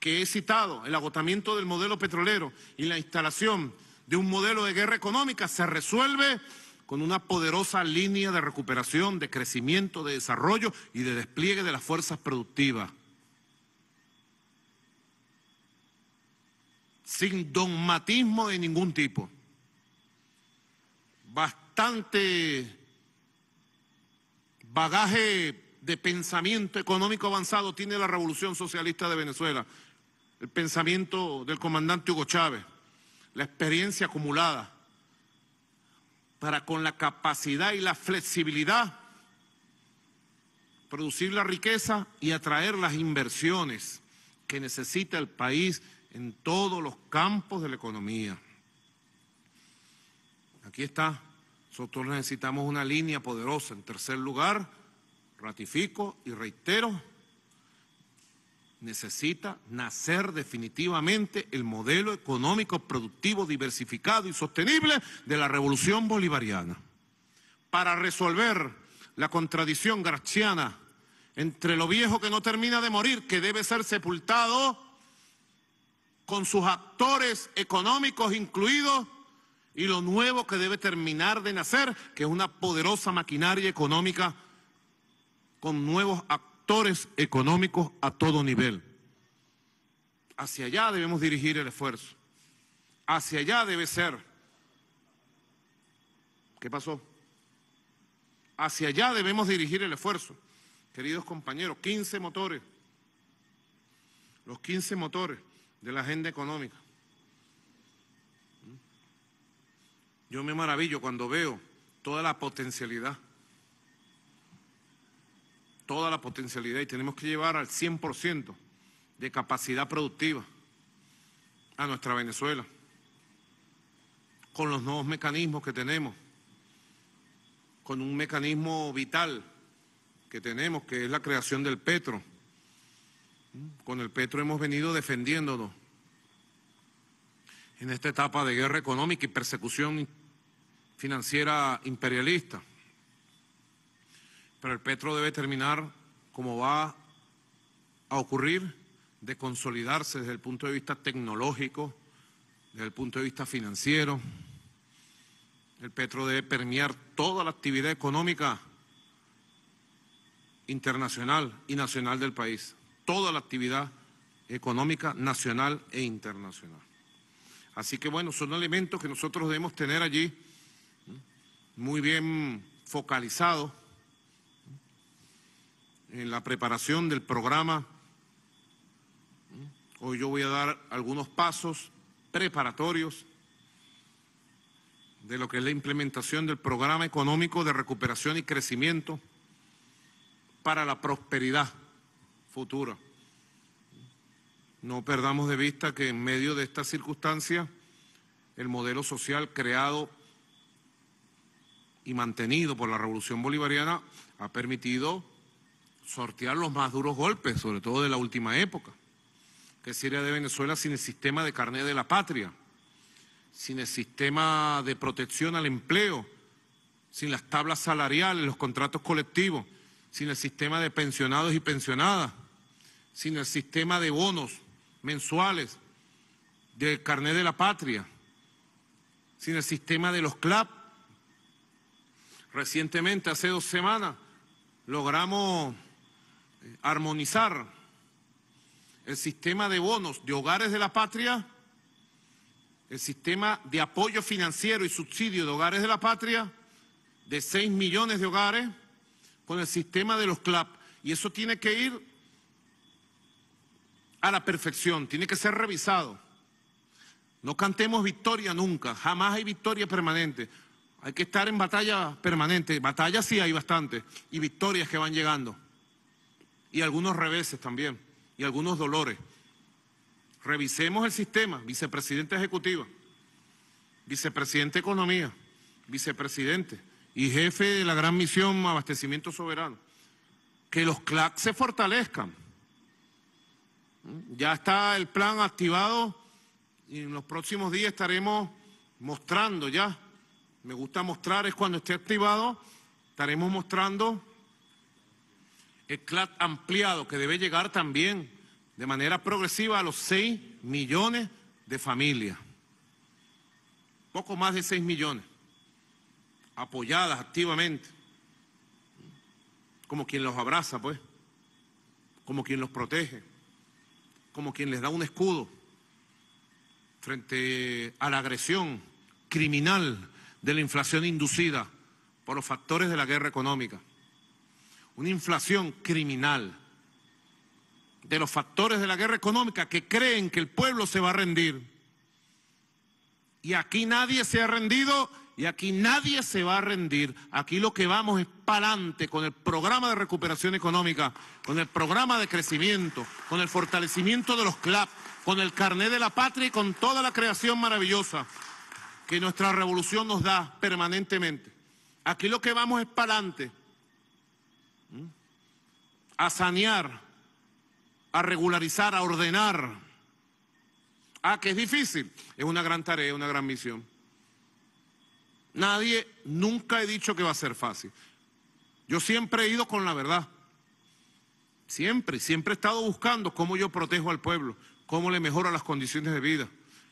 que he citado, el agotamiento del modelo petrolero y la instalación de un modelo de guerra económica, se resuelve con una poderosa línea de recuperación, de crecimiento, de desarrollo y de despliegue de las fuerzas productivas. Sin dogmatismo de ningún tipo. Bastante bagaje de pensamiento económico avanzado tiene la Revolución Socialista de Venezuela, el pensamiento del comandante Hugo Chávez, la experiencia acumulada, para con la capacidad y la flexibilidad producir la riqueza y atraer las inversiones que necesita el país en todos los campos de la economía. Aquí está nosotros necesitamos una línea poderosa. En tercer lugar, ratifico y reitero, necesita nacer definitivamente el modelo económico productivo diversificado y sostenible de la revolución bolivariana. Para resolver la contradicción garciana entre lo viejo que no termina de morir, que debe ser sepultado, con sus actores económicos incluidos, y lo nuevo que debe terminar de nacer, que es una poderosa maquinaria económica con nuevos actores económicos a todo nivel. Hacia allá debemos dirigir el esfuerzo. Hacia allá debe ser. ¿Qué pasó? Hacia allá debemos dirigir el esfuerzo. Queridos compañeros, 15 motores. Los 15 motores de la agenda económica. Yo me maravillo cuando veo toda la potencialidad, toda la potencialidad y tenemos que llevar al 100% de capacidad productiva a nuestra Venezuela con los nuevos mecanismos que tenemos, con un mecanismo vital que tenemos, que es la creación del petro. Con el petro hemos venido defendiéndonos en esta etapa de guerra económica y persecución financiera imperialista. Pero el Petro debe terminar como va a ocurrir de consolidarse desde el punto de vista tecnológico, desde el punto de vista financiero. El Petro debe permear toda la actividad económica internacional y nacional del país, toda la actividad económica nacional e internacional. Así que bueno, son elementos que nosotros debemos tener allí muy bien focalizado en la preparación del programa. Hoy yo voy a dar algunos pasos preparatorios de lo que es la implementación del programa económico de recuperación y crecimiento para la prosperidad futura. No perdamos de vista que en medio de esta circunstancia el modelo social creado y mantenido por la revolución bolivariana ha permitido sortear los más duros golpes, sobre todo de la última época. Que sería de Venezuela sin el sistema de carnet de la patria, sin el sistema de protección al empleo, sin las tablas salariales, los contratos colectivos, sin el sistema de pensionados y pensionadas, sin el sistema de bonos mensuales, del carnet de la patria, sin el sistema de los CLAP, Recientemente, hace dos semanas, logramos eh, armonizar el sistema de bonos de hogares de la patria, el sistema de apoyo financiero y subsidio de hogares de la patria, de 6 millones de hogares, con el sistema de los CLAP. Y eso tiene que ir a la perfección, tiene que ser revisado. No cantemos victoria nunca, jamás hay victoria permanente. Hay que estar en batalla permanente. Batallas sí hay bastante. Y victorias que van llegando. Y algunos reveses también. Y algunos dolores. Revisemos el sistema. Vicepresidente ejecutiva. Vicepresidente economía. Vicepresidente. Y jefe de la gran misión abastecimiento soberano. Que los CLAC se fortalezcan. Ya está el plan activado y en los próximos días estaremos mostrando ya me gusta mostrar es cuando esté activado, estaremos mostrando el CLAT ampliado que debe llegar también de manera progresiva a los 6 millones de familias. Poco más de 6 millones, apoyadas activamente, como quien los abraza, pues, como quien los protege, como quien les da un escudo frente a la agresión criminal de la inflación inducida por los factores de la guerra económica, una inflación criminal de los factores de la guerra económica que creen que el pueblo se va a rendir. Y aquí nadie se ha rendido y aquí nadie se va a rendir. Aquí lo que vamos es para adelante con el programa de recuperación económica, con el programa de crecimiento, con el fortalecimiento de los CLAP, con el carné de la patria y con toda la creación maravillosa que nuestra revolución nos da permanentemente. Aquí lo que vamos es para adelante, a sanear, a regularizar, a ordenar. Ah, que es difícil. Es una gran tarea, una gran misión. Nadie, nunca he dicho que va a ser fácil. Yo siempre he ido con la verdad. Siempre, siempre he estado buscando cómo yo protejo al pueblo, cómo le mejoro las condiciones de vida,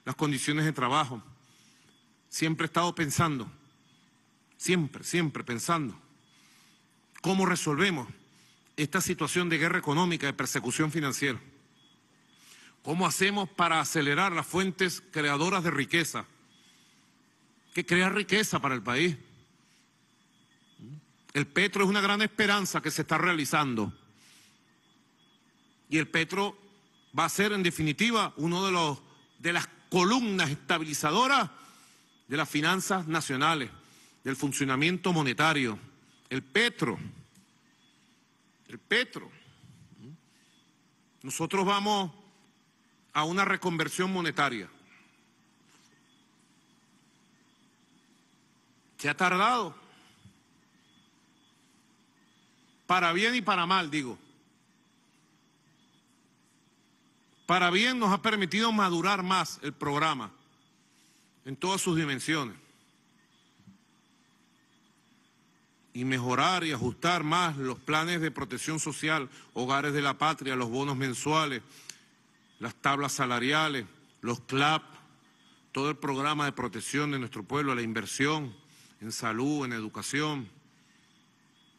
las condiciones de trabajo, Siempre he estado pensando, siempre, siempre pensando, cómo resolvemos esta situación de guerra económica, de persecución financiera. ¿Cómo hacemos para acelerar las fuentes creadoras de riqueza? Que crea riqueza para el país. El petro es una gran esperanza que se está realizando. Y el petro va a ser, en definitiva, uno de los de las columnas estabilizadoras de las finanzas nacionales, del funcionamiento monetario, el petro, el petro. Nosotros vamos a una reconversión monetaria. Se ha tardado, para bien y para mal, digo. Para bien nos ha permitido madurar más el programa en todas sus dimensiones. Y mejorar y ajustar más los planes de protección social, hogares de la patria, los bonos mensuales, las tablas salariales, los CLAP, todo el programa de protección de nuestro pueblo, la inversión en salud, en educación,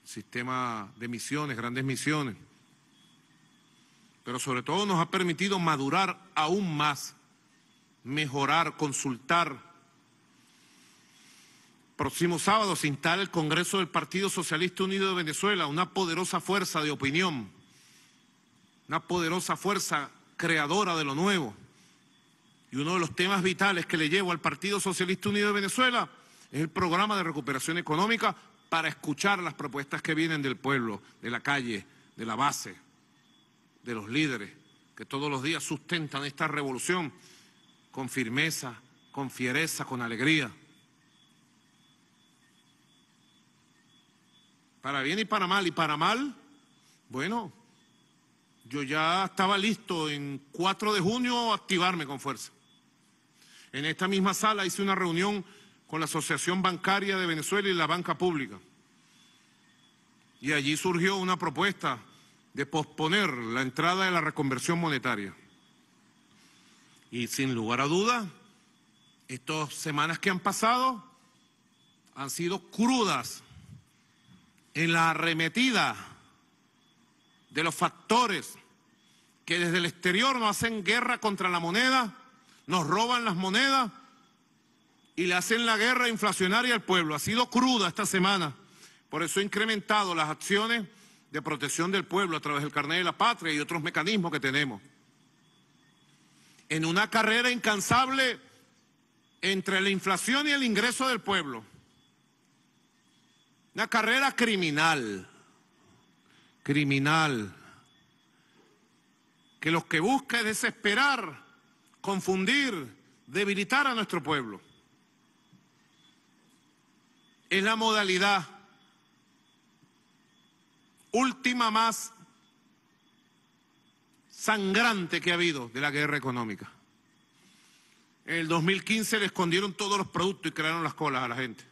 sistema de misiones, grandes misiones. Pero sobre todo nos ha permitido madurar aún más mejorar, consultar. Próximo sábado se instala el Congreso del Partido Socialista Unido de Venezuela, una poderosa fuerza de opinión, una poderosa fuerza creadora de lo nuevo. Y uno de los temas vitales que le llevo al Partido Socialista Unido de Venezuela es el programa de recuperación económica para escuchar las propuestas que vienen del pueblo, de la calle, de la base, de los líderes que todos los días sustentan esta revolución con firmeza, con fiereza, con alegría. Para bien y para mal. Y para mal, bueno, yo ya estaba listo en 4 de junio a activarme con fuerza. En esta misma sala hice una reunión con la Asociación Bancaria de Venezuela y la Banca Pública. Y allí surgió una propuesta de posponer la entrada de la reconversión monetaria. Y sin lugar a duda, estas semanas que han pasado han sido crudas en la arremetida de los factores que desde el exterior nos hacen guerra contra la moneda, nos roban las monedas y le hacen la guerra inflacionaria al pueblo. Ha sido cruda esta semana. Por eso he incrementado las acciones de protección del pueblo a través del carnet de la patria y otros mecanismos que tenemos en una carrera incansable entre la inflación y el ingreso del pueblo. Una carrera criminal, criminal, que los que busca es desesperar, confundir, debilitar a nuestro pueblo. Es la modalidad última más sangrante que ha habido de la guerra económica. En el 2015 le escondieron todos los productos y crearon las colas a la gente.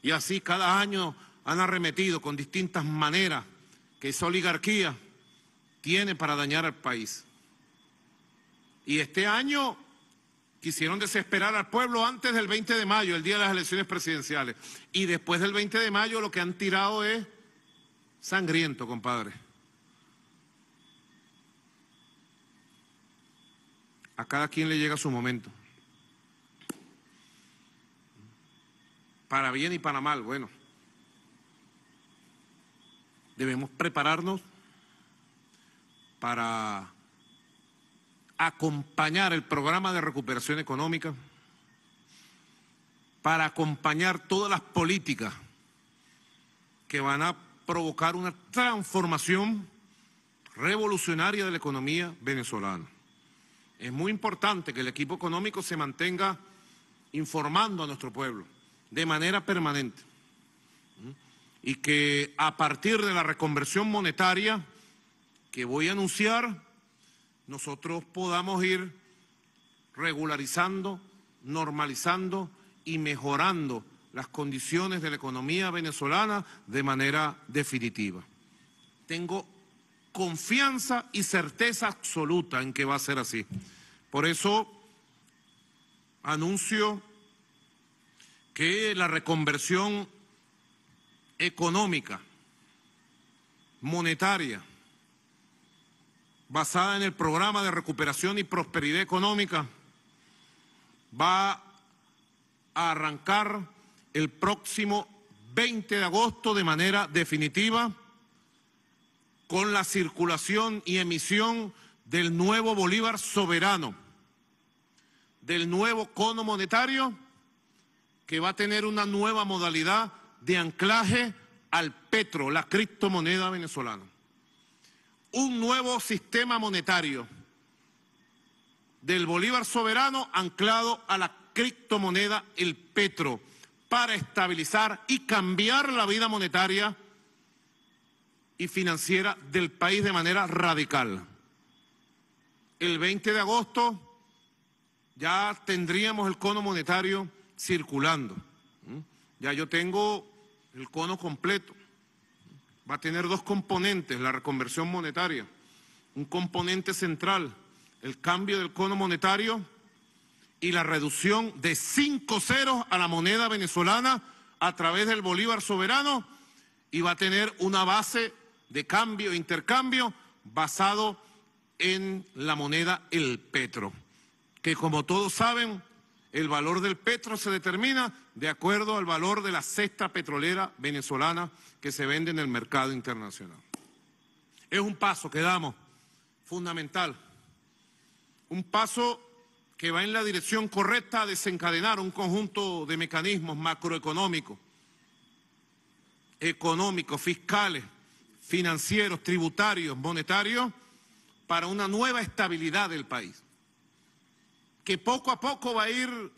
Y así cada año han arremetido con distintas maneras que esa oligarquía tiene para dañar al país. Y este año quisieron desesperar al pueblo antes del 20 de mayo, el día de las elecciones presidenciales. Y después del 20 de mayo lo que han tirado es sangriento, compadre. A cada quien le llega su momento. Para bien y para mal, bueno. Debemos prepararnos para acompañar el programa de recuperación económica, para acompañar todas las políticas que van a provocar una transformación revolucionaria de la economía venezolana. Es muy importante que el equipo económico se mantenga informando a nuestro pueblo de manera permanente y que a partir de la reconversión monetaria que voy a anunciar, nosotros podamos ir regularizando, normalizando y mejorando las condiciones de la economía venezolana de manera definitiva. Tengo confianza y certeza absoluta en que va a ser así. Por eso anuncio que la reconversión económica, monetaria, basada en el programa de recuperación y prosperidad económica, va a arrancar el próximo 20 de agosto de manera definitiva con la circulación y emisión del nuevo Bolívar soberano, del nuevo cono monetario que va a tener una nueva modalidad de anclaje al petro, la criptomoneda venezolana. Un nuevo sistema monetario del Bolívar soberano anclado a la criptomoneda, el petro, para estabilizar y cambiar la vida monetaria y financiera del país de manera radical. El 20 de agosto ya tendríamos el cono monetario circulando. ¿Mm? Ya yo tengo el cono completo. Va a tener dos componentes, la reconversión monetaria. Un componente central, el cambio del cono monetario y la reducción de cinco ceros a la moneda venezolana a través del Bolívar soberano y va a tener una base de cambio, e intercambio, basado en la moneda el petro, que como todos saben, el valor del petro se determina de acuerdo al valor de la cesta petrolera venezolana que se vende en el mercado internacional. Es un paso que damos fundamental, un paso que va en la dirección correcta a desencadenar un conjunto de mecanismos macroeconómicos, económicos, fiscales, financieros, tributarios, monetarios, para una nueva estabilidad del país, que poco a poco va a ir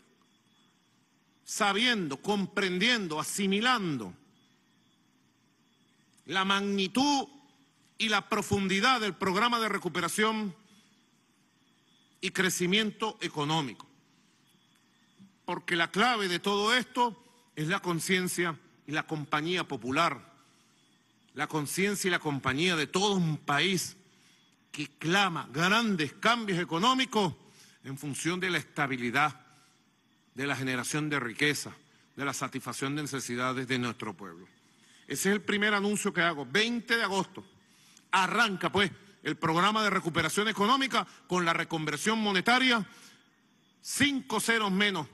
sabiendo, comprendiendo, asimilando la magnitud y la profundidad del programa de recuperación y crecimiento económico. Porque la clave de todo esto es la conciencia y la compañía popular la conciencia y la compañía de todo un país que clama grandes cambios económicos en función de la estabilidad, de la generación de riqueza, de la satisfacción de necesidades de nuestro pueblo. Ese es el primer anuncio que hago, 20 de agosto. Arranca pues el programa de recuperación económica con la reconversión monetaria, cinco ceros menos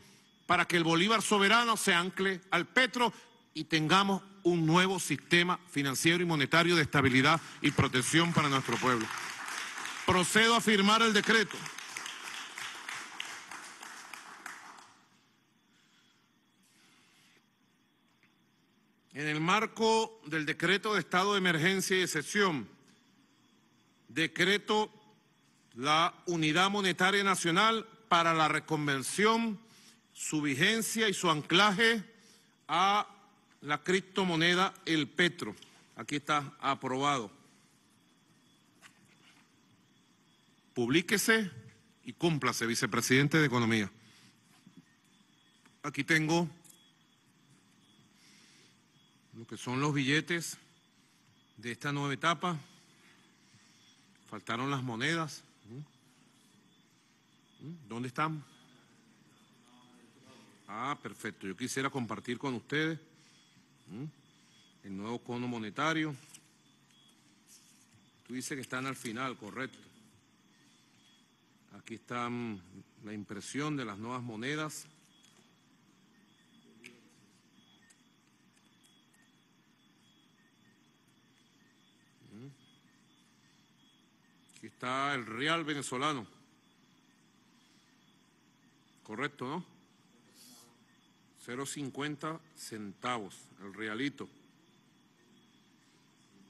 para que el Bolívar soberano se ancle al petro y tengamos un nuevo sistema financiero y monetario de estabilidad y protección para nuestro pueblo. Procedo a firmar el decreto. En el marco del decreto de estado de emergencia y excepción, decreto la Unidad Monetaria Nacional para la reconvención, su vigencia y su anclaje a la criptomoneda el Petro. Aquí está aprobado. Publíquese y cúmplase, vicepresidente de Economía. Aquí tengo lo que son los billetes de esta nueva etapa. Faltaron las monedas. ¿Mm? ¿Mm? ¿Dónde están? Ah, perfecto. Yo quisiera compartir con ustedes. El nuevo cono monetario. Tú dices que están al final, correcto. Aquí están mm, la impresión de las nuevas monedas. Aquí está el real venezolano. Correcto, ¿no? 0.50 centavos, el realito.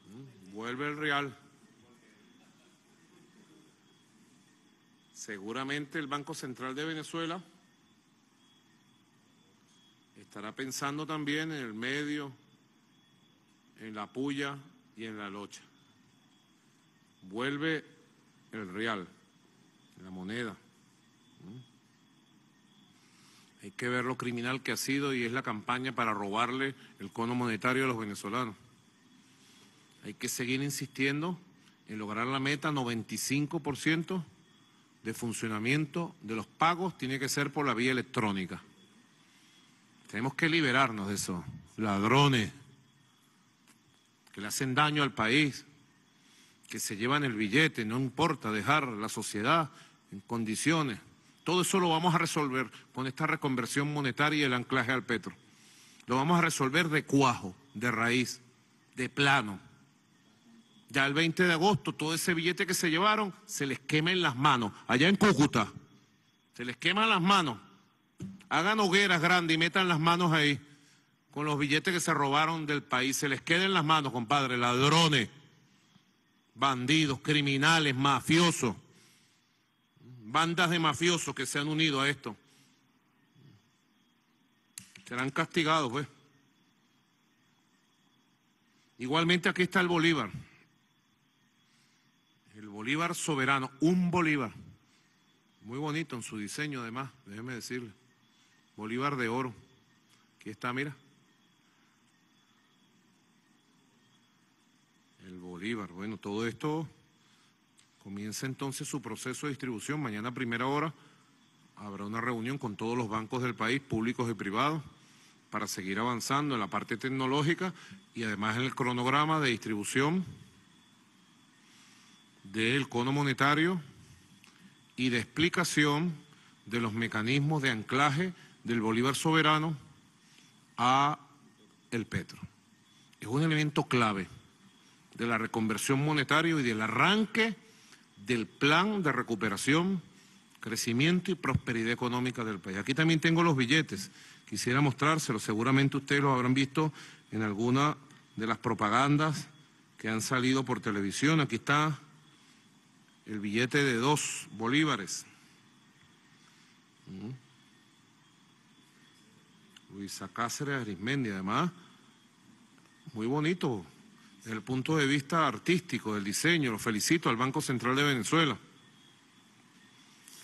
Mm, vuelve el real. Seguramente el Banco Central de Venezuela estará pensando también en el medio, en la puya y en la locha. Vuelve el real, la moneda. Hay que ver lo criminal que ha sido y es la campaña para robarle el cono monetario a los venezolanos. Hay que seguir insistiendo en lograr la meta 95% de funcionamiento de los pagos tiene que ser por la vía electrónica. Tenemos que liberarnos de esos ladrones que le hacen daño al país, que se llevan el billete, no importa dejar la sociedad en condiciones todo eso lo vamos a resolver con esta reconversión monetaria y el anclaje al petro. Lo vamos a resolver de cuajo, de raíz, de plano. Ya el 20 de agosto todo ese billete que se llevaron se les quema en las manos, allá en Cúcuta. Se les en las manos. Hagan hogueras grandes y metan las manos ahí con los billetes que se robaron del país. Se les queda en las manos, compadre, ladrones, bandidos, criminales, mafiosos bandas de mafiosos que se han unido a esto. Serán castigados, pues. Igualmente aquí está el Bolívar. El Bolívar soberano, un Bolívar. Muy bonito en su diseño además, déjeme decirle. Bolívar de oro. Aquí está, mira. El Bolívar. Bueno, todo esto Comienza entonces su proceso de distribución. Mañana a primera hora habrá una reunión con todos los bancos del país, públicos y privados, para seguir avanzando en la parte tecnológica y además en el cronograma de distribución del cono monetario y de explicación de los mecanismos de anclaje del Bolívar soberano a el petro. Es un elemento clave de la reconversión monetaria y del arranque del plan de recuperación, crecimiento y prosperidad económica del país. Aquí también tengo los billetes, quisiera mostrárselos, seguramente ustedes los habrán visto en alguna de las propagandas que han salido por televisión. Aquí está el billete de dos bolívares. Mm. Luisa Cáceres Arismendi, además, muy bonito, el punto de vista artístico, del diseño, lo felicito al Banco Central de Venezuela.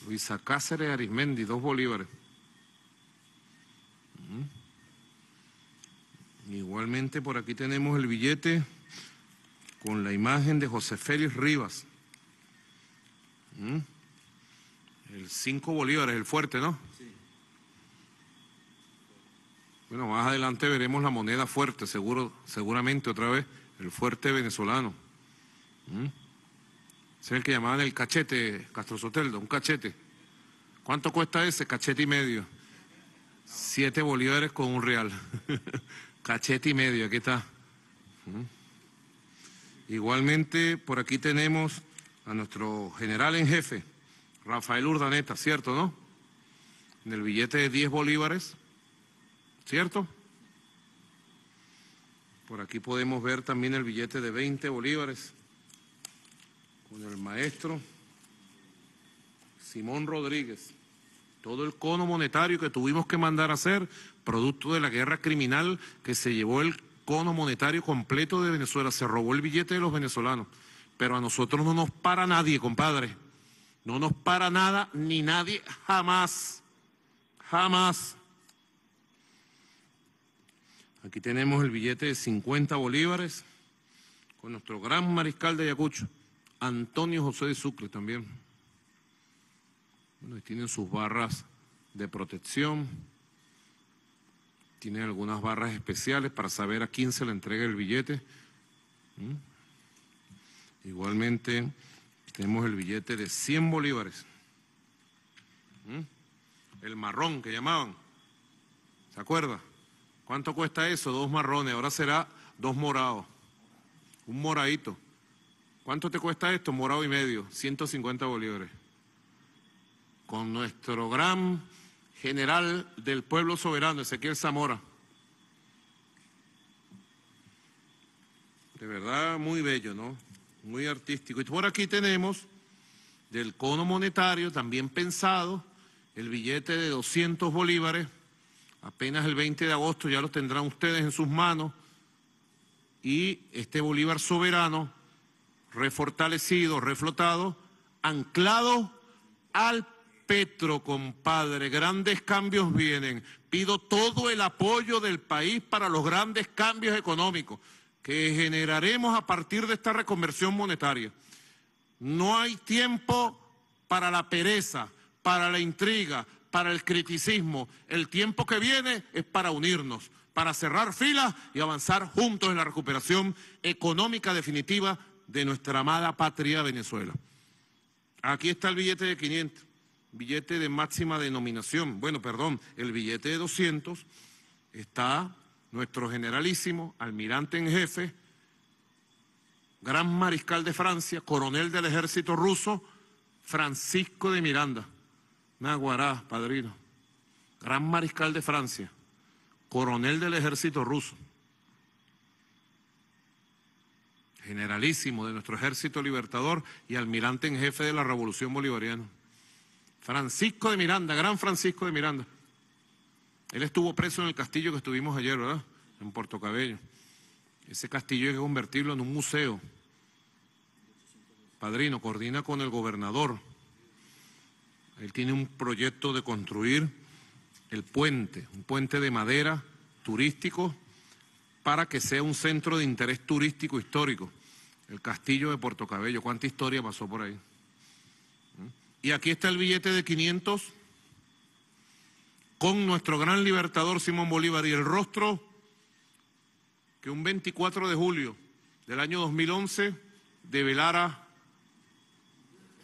Luisa Cáceres Arismendi, dos bolívares. Mm. Igualmente por aquí tenemos el billete con la imagen de José Félix Rivas. Mm. El cinco bolívares, el fuerte, ¿no? Sí. Bueno, más adelante veremos la moneda fuerte, seguro, seguramente otra vez el fuerte venezolano. ¿Mm? Es el que llamaban el cachete, Castro Soteldo, un cachete. ¿Cuánto cuesta ese? Cachete y medio. Siete bolívares con un real. [laughs] cachete y medio, aquí está. Igualmente, por aquí tenemos a nuestro general en jefe, Rafael Urdaneta, ¿cierto, no? En el billete de 10 bolívares, ¿cierto? Por aquí podemos ver también el billete de 20 bolívares con el maestro Simón Rodríguez. Todo el cono monetario que tuvimos que mandar a hacer, producto de la guerra criminal que se llevó el cono monetario completo de Venezuela, se robó el billete de los venezolanos. Pero a nosotros no nos para nadie, compadre. No nos para nada ni nadie jamás. Jamás. Aquí tenemos el billete de 50 bolívares con nuestro gran mariscal de Ayacucho, Antonio José de Sucre también. tienen sus barras de protección, tienen algunas barras especiales para saber a quién se le entrega el billete. ¿Mm? Igualmente tenemos el billete de 100 bolívares, ¿Mm? el marrón que llamaban, ¿se acuerda? ¿Cuánto cuesta eso? Dos marrones, ahora será dos morados. Un moradito. ¿Cuánto te cuesta esto? Morado y medio, 150 bolívares. Con nuestro gran general del pueblo soberano, Ezequiel Zamora. De verdad, muy bello, ¿no? Muy artístico. Y por aquí tenemos del cono monetario, también pensado, el billete de 200 bolívares Apenas el 20 de agosto ya los tendrán ustedes en sus manos y este Bolívar soberano, refortalecido, reflotado, anclado al Petro, compadre. Grandes cambios vienen. Pido todo el apoyo del país para los grandes cambios económicos que generaremos a partir de esta reconversión monetaria. No hay tiempo para la pereza, para la intriga, para el criticismo. El tiempo que viene es para unirnos, para cerrar filas y avanzar juntos en la recuperación económica definitiva de nuestra amada patria Venezuela. Aquí está el billete de 500, billete de máxima denominación, bueno, perdón, el billete de 200, está nuestro generalísimo, almirante en jefe, gran mariscal de Francia, coronel del ejército ruso, Francisco de Miranda. Naguará, padrino, gran mariscal de Francia, coronel del ejército ruso, generalísimo de nuestro ejército libertador y almirante en jefe de la revolución bolivariana. Francisco de Miranda, gran Francisco de Miranda. Él estuvo preso en el castillo que estuvimos ayer, ¿verdad? En Puerto Cabello. Ese castillo hay que convertirlo en un museo. Padrino, coordina con el gobernador él tiene un proyecto de construir el puente, un puente de madera turístico para que sea un centro de interés turístico histórico. El castillo de Puerto Cabello, cuánta historia pasó por ahí. ¿Mm? Y aquí está el billete de 500 con nuestro gran libertador Simón Bolívar y el rostro que un 24 de julio del año 2011 develara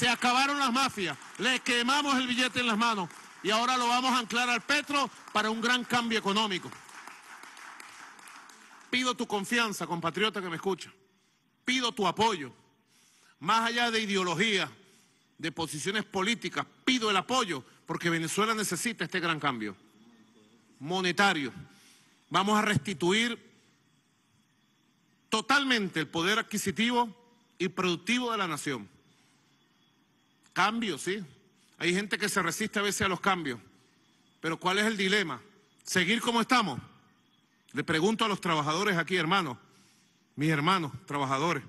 Se acabaron las mafias, les quemamos el billete en las manos y ahora lo vamos a anclar al Petro para un gran cambio económico. Pido tu confianza, compatriota que me escucha. Pido tu apoyo. Más allá de ideología, de posiciones políticas, pido el apoyo porque Venezuela necesita este gran cambio monetario. Vamos a restituir totalmente el poder adquisitivo y productivo de la nación. Cambios, sí. Hay gente que se resiste a veces a los cambios. Pero ¿cuál es el dilema? ¿Seguir como estamos? Le pregunto a los trabajadores aquí, hermanos, mis hermanos, trabajadores.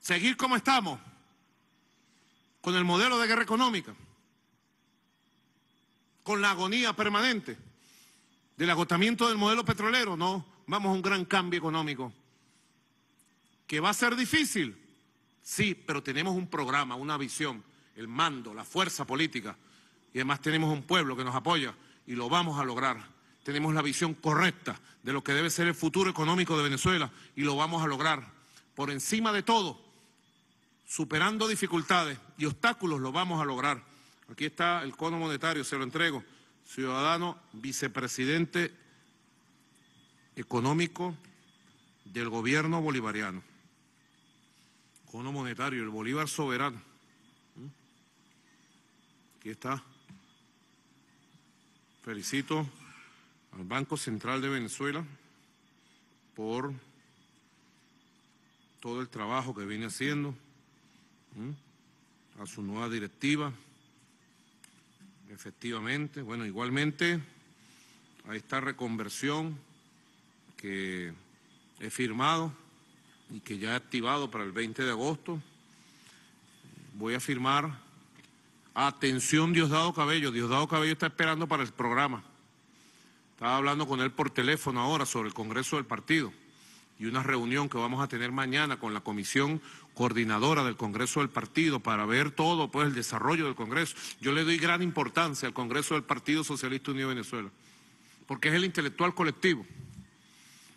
¿Seguir como estamos? Con el modelo de guerra económica. Con la agonía permanente del agotamiento del modelo petrolero. No, vamos a un gran cambio económico. Que va a ser difícil, Sí, pero tenemos un programa, una visión, el mando, la fuerza política. Y además tenemos un pueblo que nos apoya y lo vamos a lograr. Tenemos la visión correcta de lo que debe ser el futuro económico de Venezuela y lo vamos a lograr. Por encima de todo, superando dificultades y obstáculos, lo vamos a lograr. Aquí está el cono monetario, se lo entrego. Ciudadano vicepresidente económico del gobierno bolivariano. Cono monetario, el Bolívar soberano. ¿Mm? Aquí está. Felicito al Banco Central de Venezuela por todo el trabajo que viene haciendo, ¿Mm? a su nueva directiva, efectivamente. Bueno, igualmente a esta reconversión que he firmado y que ya ha activado para el 20 de agosto. Voy a firmar. Atención, Diosdado Cabello. Diosdado Cabello está esperando para el programa. Estaba hablando con él por teléfono ahora sobre el Congreso del Partido y una reunión que vamos a tener mañana con la comisión coordinadora del Congreso del Partido para ver todo pues el desarrollo del Congreso. Yo le doy gran importancia al Congreso del Partido Socialista Unido de Venezuela, porque es el intelectual colectivo.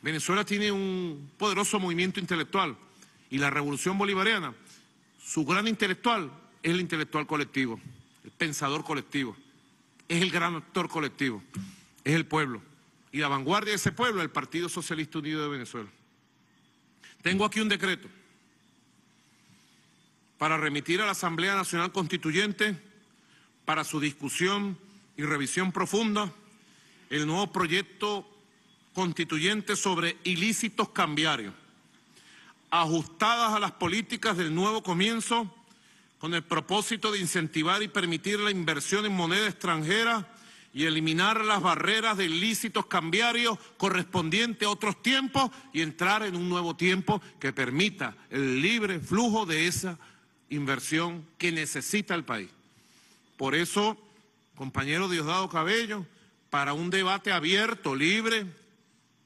Venezuela tiene un poderoso movimiento intelectual y la revolución bolivariana, su gran intelectual es el intelectual colectivo, el pensador colectivo, es el gran actor colectivo, es el pueblo. Y la vanguardia de ese pueblo es el Partido Socialista Unido de Venezuela. Tengo aquí un decreto para remitir a la Asamblea Nacional Constituyente para su discusión y revisión profunda el nuevo proyecto constituyentes sobre ilícitos cambiarios, ajustadas a las políticas del nuevo comienzo con el propósito de incentivar y permitir la inversión en moneda extranjera y eliminar las barreras de ilícitos cambiarios correspondientes a otros tiempos y entrar en un nuevo tiempo que permita el libre flujo de esa inversión que necesita el país. Por eso, compañero Diosdado Cabello, para un debate abierto, libre,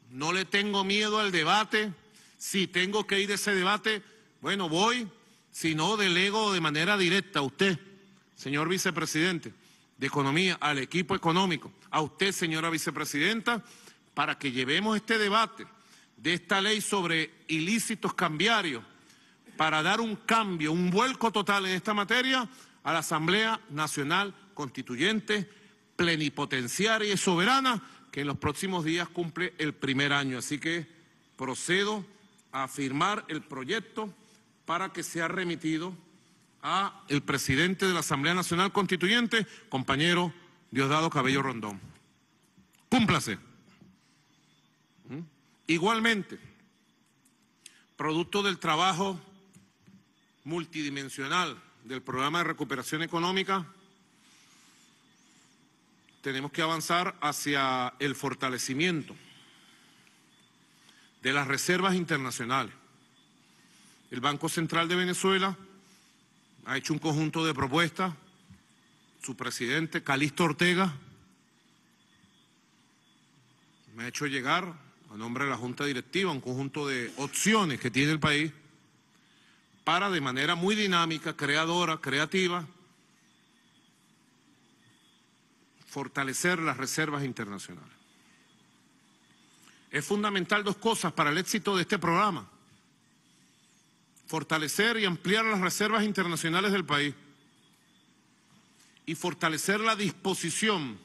no le tengo miedo al debate. Si tengo que ir a ese debate, bueno, voy, si no, delego de manera directa a usted, señor vicepresidente de Economía, al equipo económico, a usted, señora vicepresidenta, para que llevemos este debate de esta ley sobre ilícitos cambiarios para dar un cambio, un vuelco total en esta materia a la Asamblea Nacional Constituyente, plenipotenciaria y soberana que en los próximos días cumple el primer año. Así que procedo a firmar el proyecto para que sea remitido a el presidente de la Asamblea Nacional Constituyente, compañero Diosdado Cabello Rondón. Cúmplase. ¿Mm? Igualmente, producto del trabajo multidimensional del programa de recuperación económica, tenemos que avanzar hacia el fortalecimiento de las reservas internacionales. El Banco Central de Venezuela ha hecho un conjunto de propuestas, su presidente Calixto Ortega me ha hecho llegar a nombre de la Junta Directiva un conjunto de opciones que tiene el país para de manera muy dinámica, creadora, creativa, fortalecer las reservas internacionales. Es fundamental dos cosas para el éxito de este programa. Fortalecer y ampliar las reservas internacionales del país y fortalecer la disposición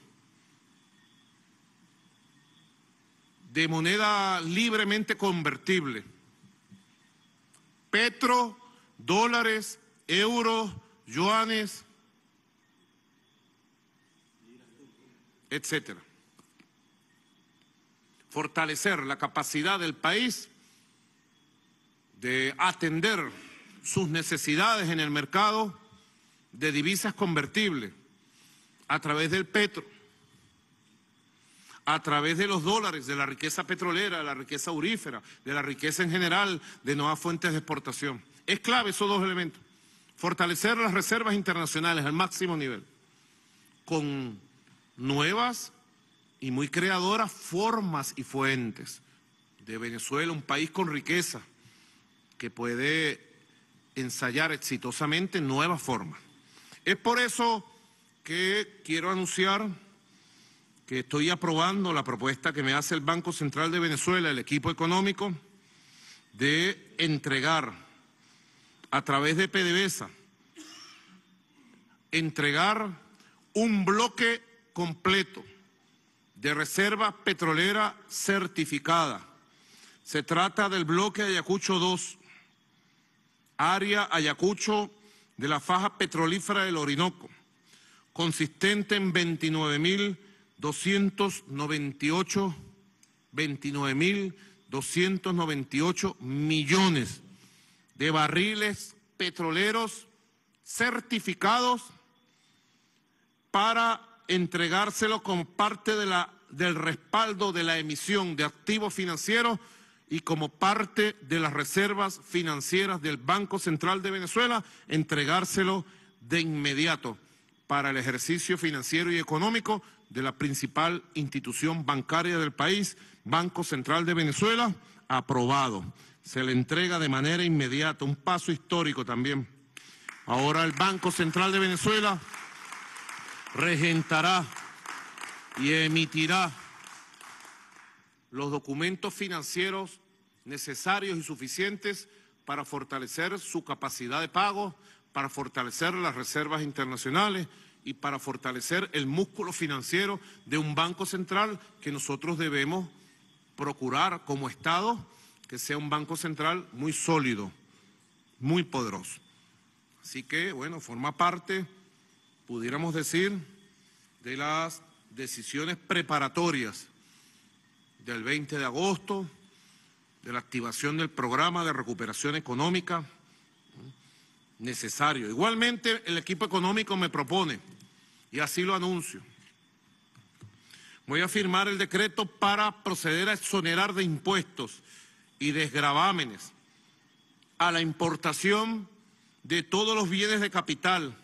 de moneda libremente convertible. Petro, dólares, euros, yuanes, etcétera. Fortalecer la capacidad del país de atender sus necesidades en el mercado de divisas convertibles a través del petro, a través de los dólares, de la riqueza petrolera, de la riqueza aurífera, de la riqueza en general, de nuevas fuentes de exportación. Es clave esos dos elementos. Fortalecer las reservas internacionales al máximo nivel, con nuevas y muy creadoras formas y fuentes de Venezuela, un país con riqueza que puede ensayar exitosamente nuevas formas. Es por eso que quiero anunciar que estoy aprobando la propuesta que me hace el Banco Central de Venezuela, el equipo económico, de entregar a través de PDVSA, entregar un bloque completo de reserva petrolera certificada. Se trata del bloque Ayacucho 2, área Ayacucho de la faja petrolífera del Orinoco, consistente en 29.298 29.298 millones de barriles petroleros certificados para entregárselo como parte del respaldo de la emisión de activos financieros y como parte de las reservas financieras del Banco Central de Venezuela, entregárselo de inmediato para el ejercicio financiero y económico de la principal institución bancaria del país, Banco Central de Venezuela, aprobado. Se le entrega de manera inmediata, un paso histórico también. Ahora el Banco Central de Venezuela regentará y emitirá los documentos financieros necesarios y suficientes para fortalecer su capacidad de pago, para fortalecer las reservas internacionales y para fortalecer el músculo financiero de un banco central que nosotros debemos procurar como Estado que sea un banco central muy sólido, muy poderoso. Así que, bueno, forma parte pudiéramos decir, de las decisiones preparatorias del 20 de agosto, de la activación del programa de recuperación económica necesario. Igualmente, el equipo económico me propone, y así lo anuncio, voy a firmar el decreto para proceder a exonerar de impuestos y desgravámenes a la importación de todos los bienes de capital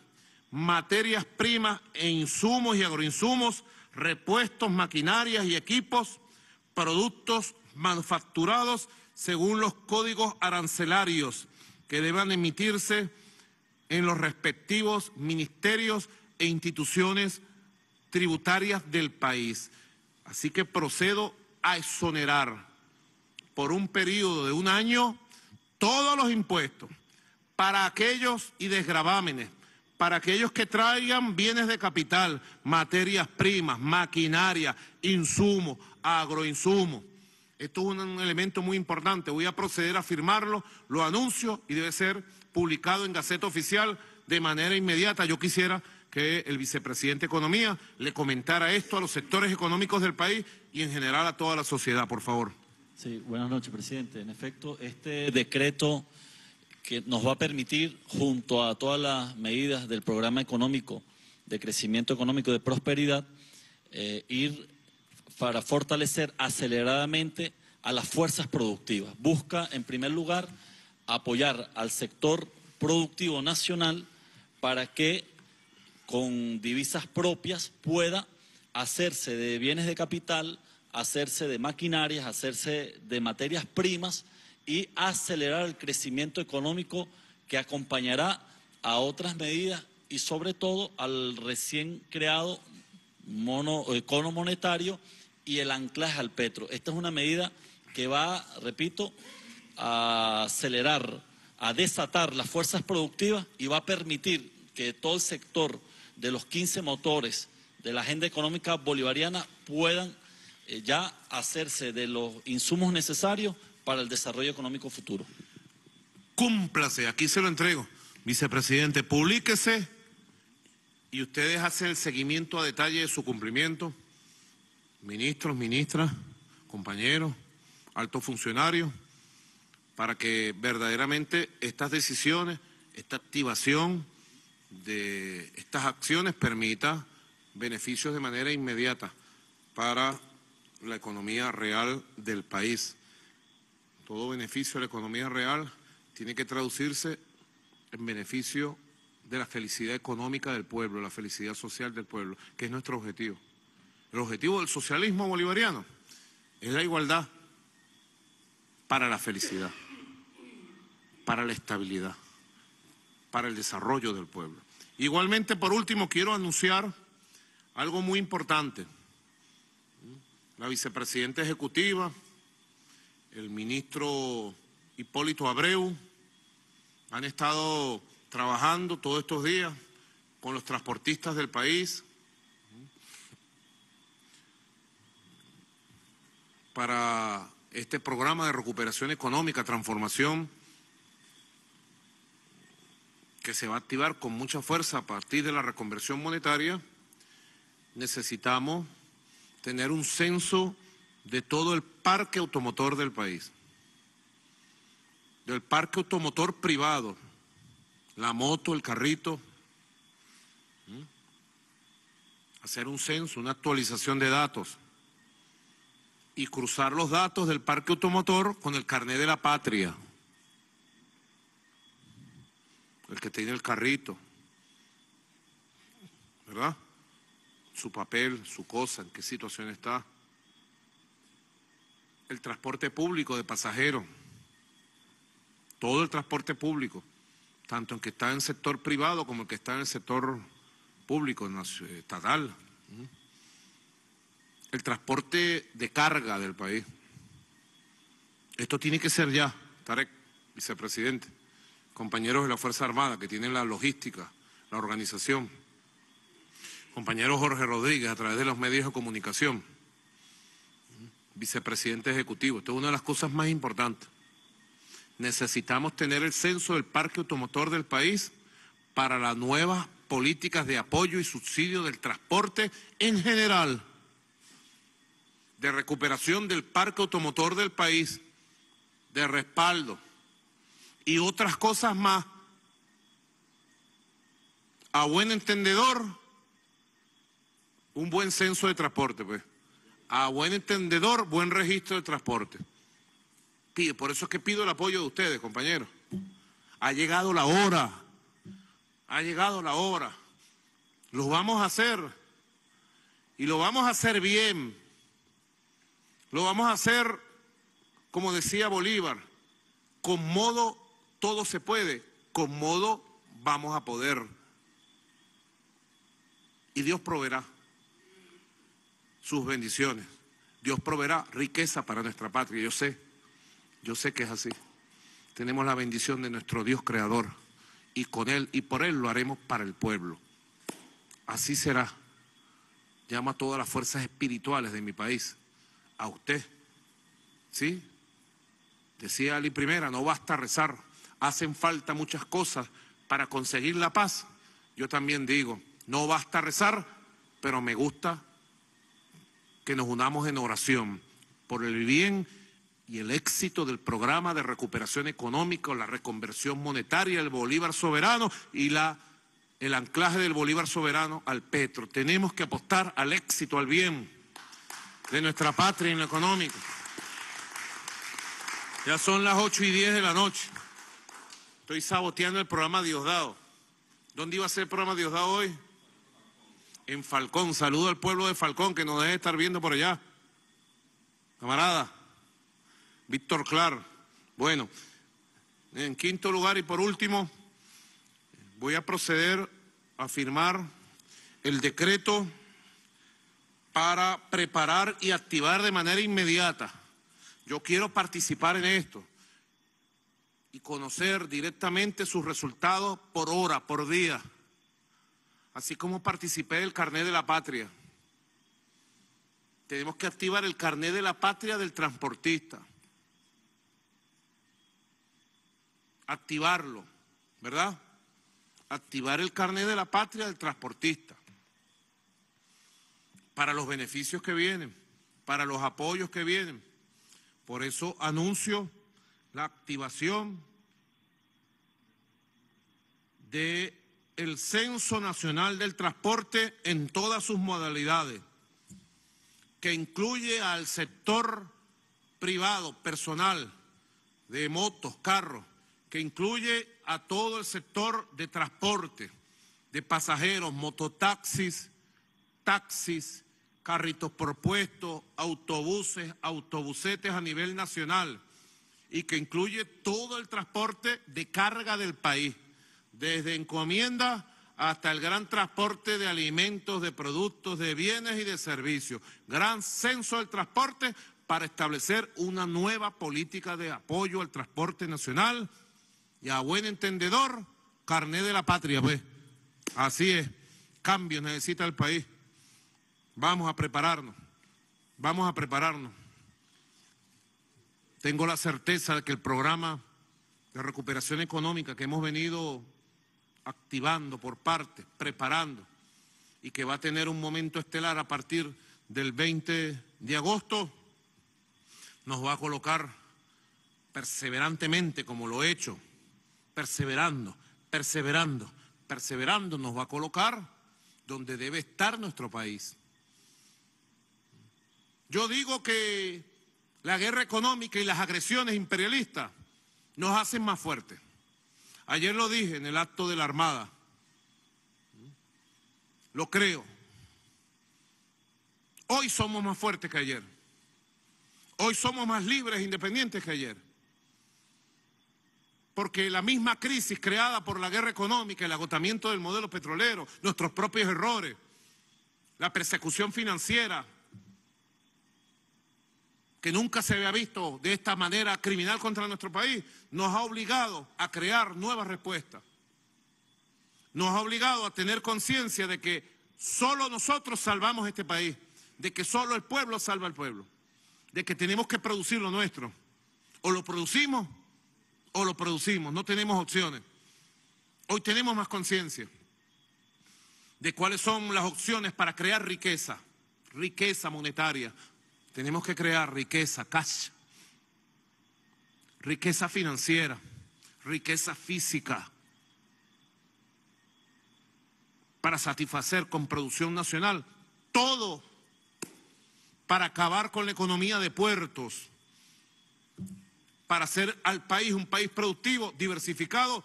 materias primas e insumos y agroinsumos, repuestos, maquinarias y equipos, productos manufacturados según los códigos arancelarios que deban emitirse en los respectivos ministerios e instituciones tributarias del país. Así que procedo a exonerar por un periodo de un año todos los impuestos para aquellos y desgravámenes para aquellos que traigan bienes de capital, materias primas, maquinaria, insumo, agroinsumo. Esto es un elemento muy importante. Voy a proceder a firmarlo, lo anuncio y debe ser publicado en Gaceta Oficial de manera inmediata. Yo quisiera que el vicepresidente de Economía le comentara esto a los sectores económicos del país y en general a toda la sociedad, por favor. Sí, buenas noches, presidente. En efecto, este decreto que nos va a permitir, junto a todas las medidas del programa económico, de crecimiento económico, de prosperidad, eh, ir para fortalecer aceleradamente a las fuerzas productivas. Busca, en primer lugar, apoyar al sector productivo nacional para que con divisas propias pueda hacerse de bienes de capital, hacerse de maquinarias, hacerse de materias primas y acelerar el crecimiento económico que acompañará a otras medidas y sobre todo al recién creado mono, monetario y el anclaje al petro. Esta es una medida que va, repito, a acelerar, a desatar las fuerzas productivas y va a permitir que todo el sector de los 15 motores de la agenda económica bolivariana puedan eh, ya hacerse de los insumos necesarios para el desarrollo económico futuro. Cúmplase, aquí se lo entrego. Vicepresidente, publíquese y ustedes hacen el seguimiento a detalle de su cumplimiento. Ministros, ministras, compañeros, altos funcionarios, para que verdaderamente estas decisiones, esta activación de estas acciones permita beneficios de manera inmediata para la economía real del país todo beneficio a la economía real tiene que traducirse en beneficio de la felicidad económica del pueblo, la felicidad social del pueblo, que es nuestro objetivo. El objetivo del socialismo bolivariano es la igualdad para la felicidad, para la estabilidad, para el desarrollo del pueblo. Igualmente, por último, quiero anunciar algo muy importante. La vicepresidenta ejecutiva, el ministro Hipólito Abreu, han estado trabajando todos estos días con los transportistas del país para este programa de recuperación económica, transformación, que se va a activar con mucha fuerza a partir de la reconversión monetaria, necesitamos tener un censo de todo el parque automotor del país, del parque automotor privado, la moto, el carrito, ¿Mm? hacer un censo, una actualización de datos y cruzar los datos del parque automotor con el carné de la patria, el que tiene el carrito, ¿verdad? Su papel, su cosa, en qué situación está el transporte público de pasajeros, todo el transporte público, tanto el que está en el sector privado como el que está en el sector público, estatal, mm. el transporte de carga del país. Esto tiene que ser ya, Tarek, vicepresidente, compañeros de la Fuerza Armada que tienen la logística, la organización, compañeros Jorge Rodríguez a través de los medios de comunicación vicepresidente ejecutivo. Esto es una de las cosas más importantes. Necesitamos tener el censo del parque automotor del país para las nuevas políticas de apoyo y subsidio del transporte en general, de recuperación del parque automotor del país, de respaldo y otras cosas más. A buen entendedor, un buen censo de transporte, pues a buen entendedor, buen registro de transporte. por eso es que pido el apoyo de ustedes, compañeros. Ha llegado la hora, ha llegado la hora. Lo vamos a hacer y lo vamos a hacer bien. Lo vamos a hacer, como decía Bolívar, con modo todo se puede, con modo vamos a poder. Y Dios proveerá sus bendiciones. Dios proveerá riqueza para nuestra patria, yo sé, yo sé que es así. Tenemos la bendición de nuestro Dios creador y con Él y por Él lo haremos para el pueblo. Así será. Llama a todas las fuerzas espirituales de mi país, a usted. ¿Sí? Decía Ali Primera, no basta rezar, hacen falta muchas cosas para conseguir la paz. Yo también digo, no basta rezar, pero me gusta que nos unamos en oración por el bien y el éxito del programa de recuperación económica, la reconversión monetaria, el Bolívar soberano y la, el anclaje del Bolívar soberano al petro. Tenemos que apostar al éxito, al bien de nuestra patria en lo económico. Ya son las 8 y 10 de la noche. Estoy saboteando el programa Diosdado. ¿Dónde iba a ser el programa Diosdado hoy? en Falcón. Saludo al pueblo de Falcón que nos debe estar viendo por allá. Camarada, Víctor Clar. Bueno, en quinto lugar y por último, voy a proceder a firmar el decreto para preparar y activar de manera inmediata. Yo quiero participar en esto y conocer directamente sus resultados por hora, por día así como participé del carnet de la patria. Tenemos que activar el carnet de la patria del transportista. Activarlo, ¿verdad? Activar el carnet de la patria del transportista para los beneficios que vienen, para los apoyos que vienen. Por eso anuncio la activación de el Censo Nacional del Transporte en todas sus modalidades, que incluye al sector privado, personal, de motos, carros, que incluye a todo el sector de transporte, de pasajeros, mototaxis, taxis, carritos propuestos, autobuses, autobusetes a nivel nacional, y que incluye todo el transporte de carga del país desde encomiendas hasta el gran transporte de alimentos, de productos, de bienes y de servicios. Gran censo del transporte para establecer una nueva política de apoyo al transporte nacional y a buen entendedor, carné de la patria, pues. Así es, cambios necesita el país. Vamos a prepararnos, vamos a prepararnos. Tengo la certeza de que el programa de recuperación económica que hemos venido activando por parte, preparando, y que va a tener un momento estelar a partir del 20 de agosto, nos va a colocar perseverantemente, como lo he hecho, perseverando, perseverando, perseverando, nos va a colocar donde debe estar nuestro país. Yo digo que la guerra económica y las agresiones imperialistas nos hacen más fuertes. Ayer lo dije en el acto de la Armada. Lo creo. Hoy somos más fuertes que ayer. Hoy somos más libres e independientes que ayer. Porque la misma crisis creada por la guerra económica, el agotamiento del modelo petrolero, nuestros propios errores, la persecución financiera, nunca se había visto de esta manera criminal contra nuestro país, nos ha obligado a crear nuevas respuestas. Nos ha obligado a tener conciencia de que solo nosotros salvamos este país, de que solo el pueblo salva al pueblo, de que tenemos que producir lo nuestro. O lo producimos o lo producimos, no tenemos opciones. Hoy tenemos más conciencia de cuáles son las opciones para crear riqueza, riqueza monetaria, tenemos que crear riqueza, cash, riqueza financiera, riqueza física, para satisfacer con producción nacional todo, para acabar con la economía de puertos, para hacer al país un país productivo, diversificado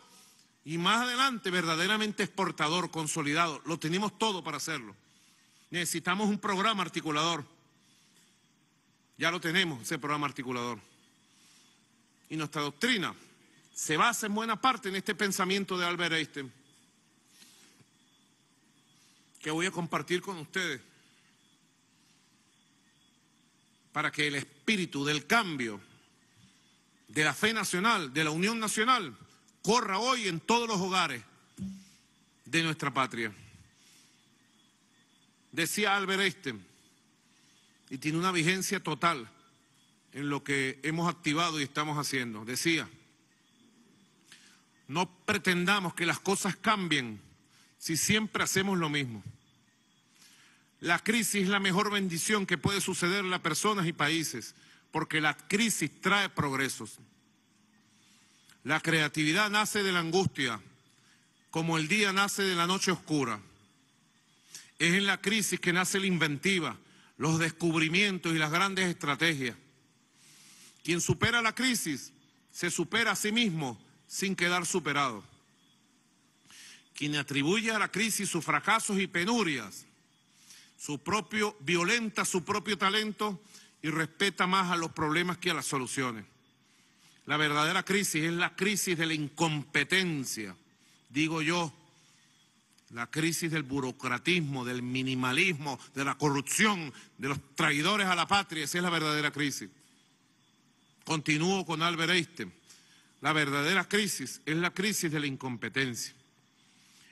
y más adelante verdaderamente exportador, consolidado. Lo tenemos todo para hacerlo. Necesitamos un programa articulador ya lo tenemos, ese programa articulador. Y nuestra doctrina se basa en buena parte en este pensamiento de Albert Einstein, que voy a compartir con ustedes, para que el espíritu del cambio, de la fe nacional, de la unión nacional, corra hoy en todos los hogares de nuestra patria. Decía Albert Einstein, y tiene una vigencia total en lo que hemos activado y estamos haciendo. Decía, no pretendamos que las cosas cambien si siempre hacemos lo mismo. La crisis es la mejor bendición que puede suceder a personas y países, porque la crisis trae progresos. La creatividad nace de la angustia, como el día nace de la noche oscura. Es en la crisis que nace la inventiva, los descubrimientos y las grandes estrategias. Quien supera la crisis se supera a sí mismo sin quedar superado. Quien atribuye a la crisis sus fracasos y penurias, su propio violenta su propio talento y respeta más a los problemas que a las soluciones. La verdadera crisis es la crisis de la incompetencia, digo yo, la crisis del burocratismo, del minimalismo, de la corrupción, de los traidores a la patria, esa es la verdadera crisis. Continúo con Albert Einstein. La verdadera crisis es la crisis de la incompetencia.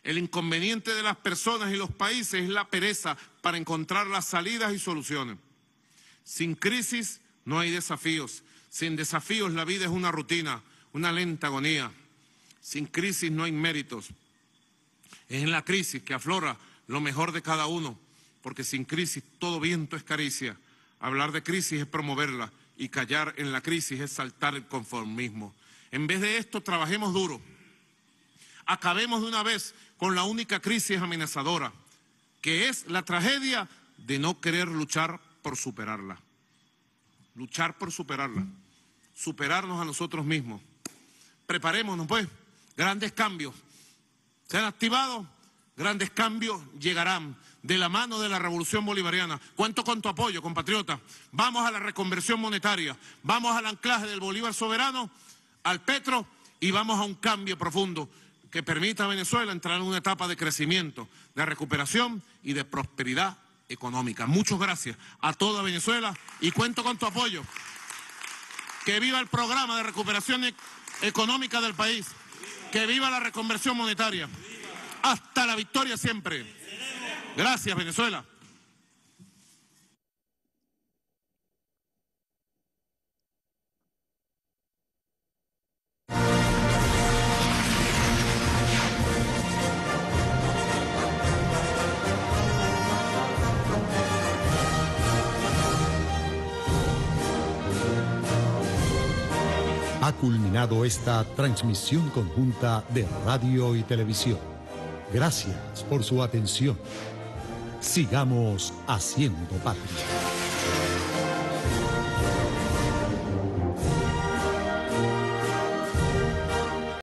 El inconveniente de las personas y los países es la pereza para encontrar las salidas y soluciones. Sin crisis no hay desafíos. Sin desafíos la vida es una rutina, una lenta agonía. Sin crisis no hay méritos. Es en la crisis que aflora lo mejor de cada uno, porque sin crisis todo viento es caricia. Hablar de crisis es promoverla y callar en la crisis es saltar el conformismo. En vez de esto, trabajemos duro. Acabemos de una vez con la única crisis amenazadora, que es la tragedia de no querer luchar por superarla. Luchar por superarla. Superarnos a nosotros mismos. Preparémonos, pues, grandes cambios se han activado, grandes cambios llegarán de la mano de la revolución bolivariana. Cuento con tu apoyo, compatriota. Vamos a la reconversión monetaria, vamos al anclaje del Bolívar soberano, al Petro y vamos a un cambio profundo que permita a Venezuela entrar en una etapa de crecimiento, de recuperación y de prosperidad económica. Muchas gracias a toda Venezuela y cuento con tu apoyo. Que viva el programa de recuperación e-, económica del país. Que viva la reconversión monetaria. Hasta la victoria siempre. Gracias, Venezuela. culminado esta transmisión conjunta de radio y televisión. Gracias por su atención. Sigamos haciendo patria.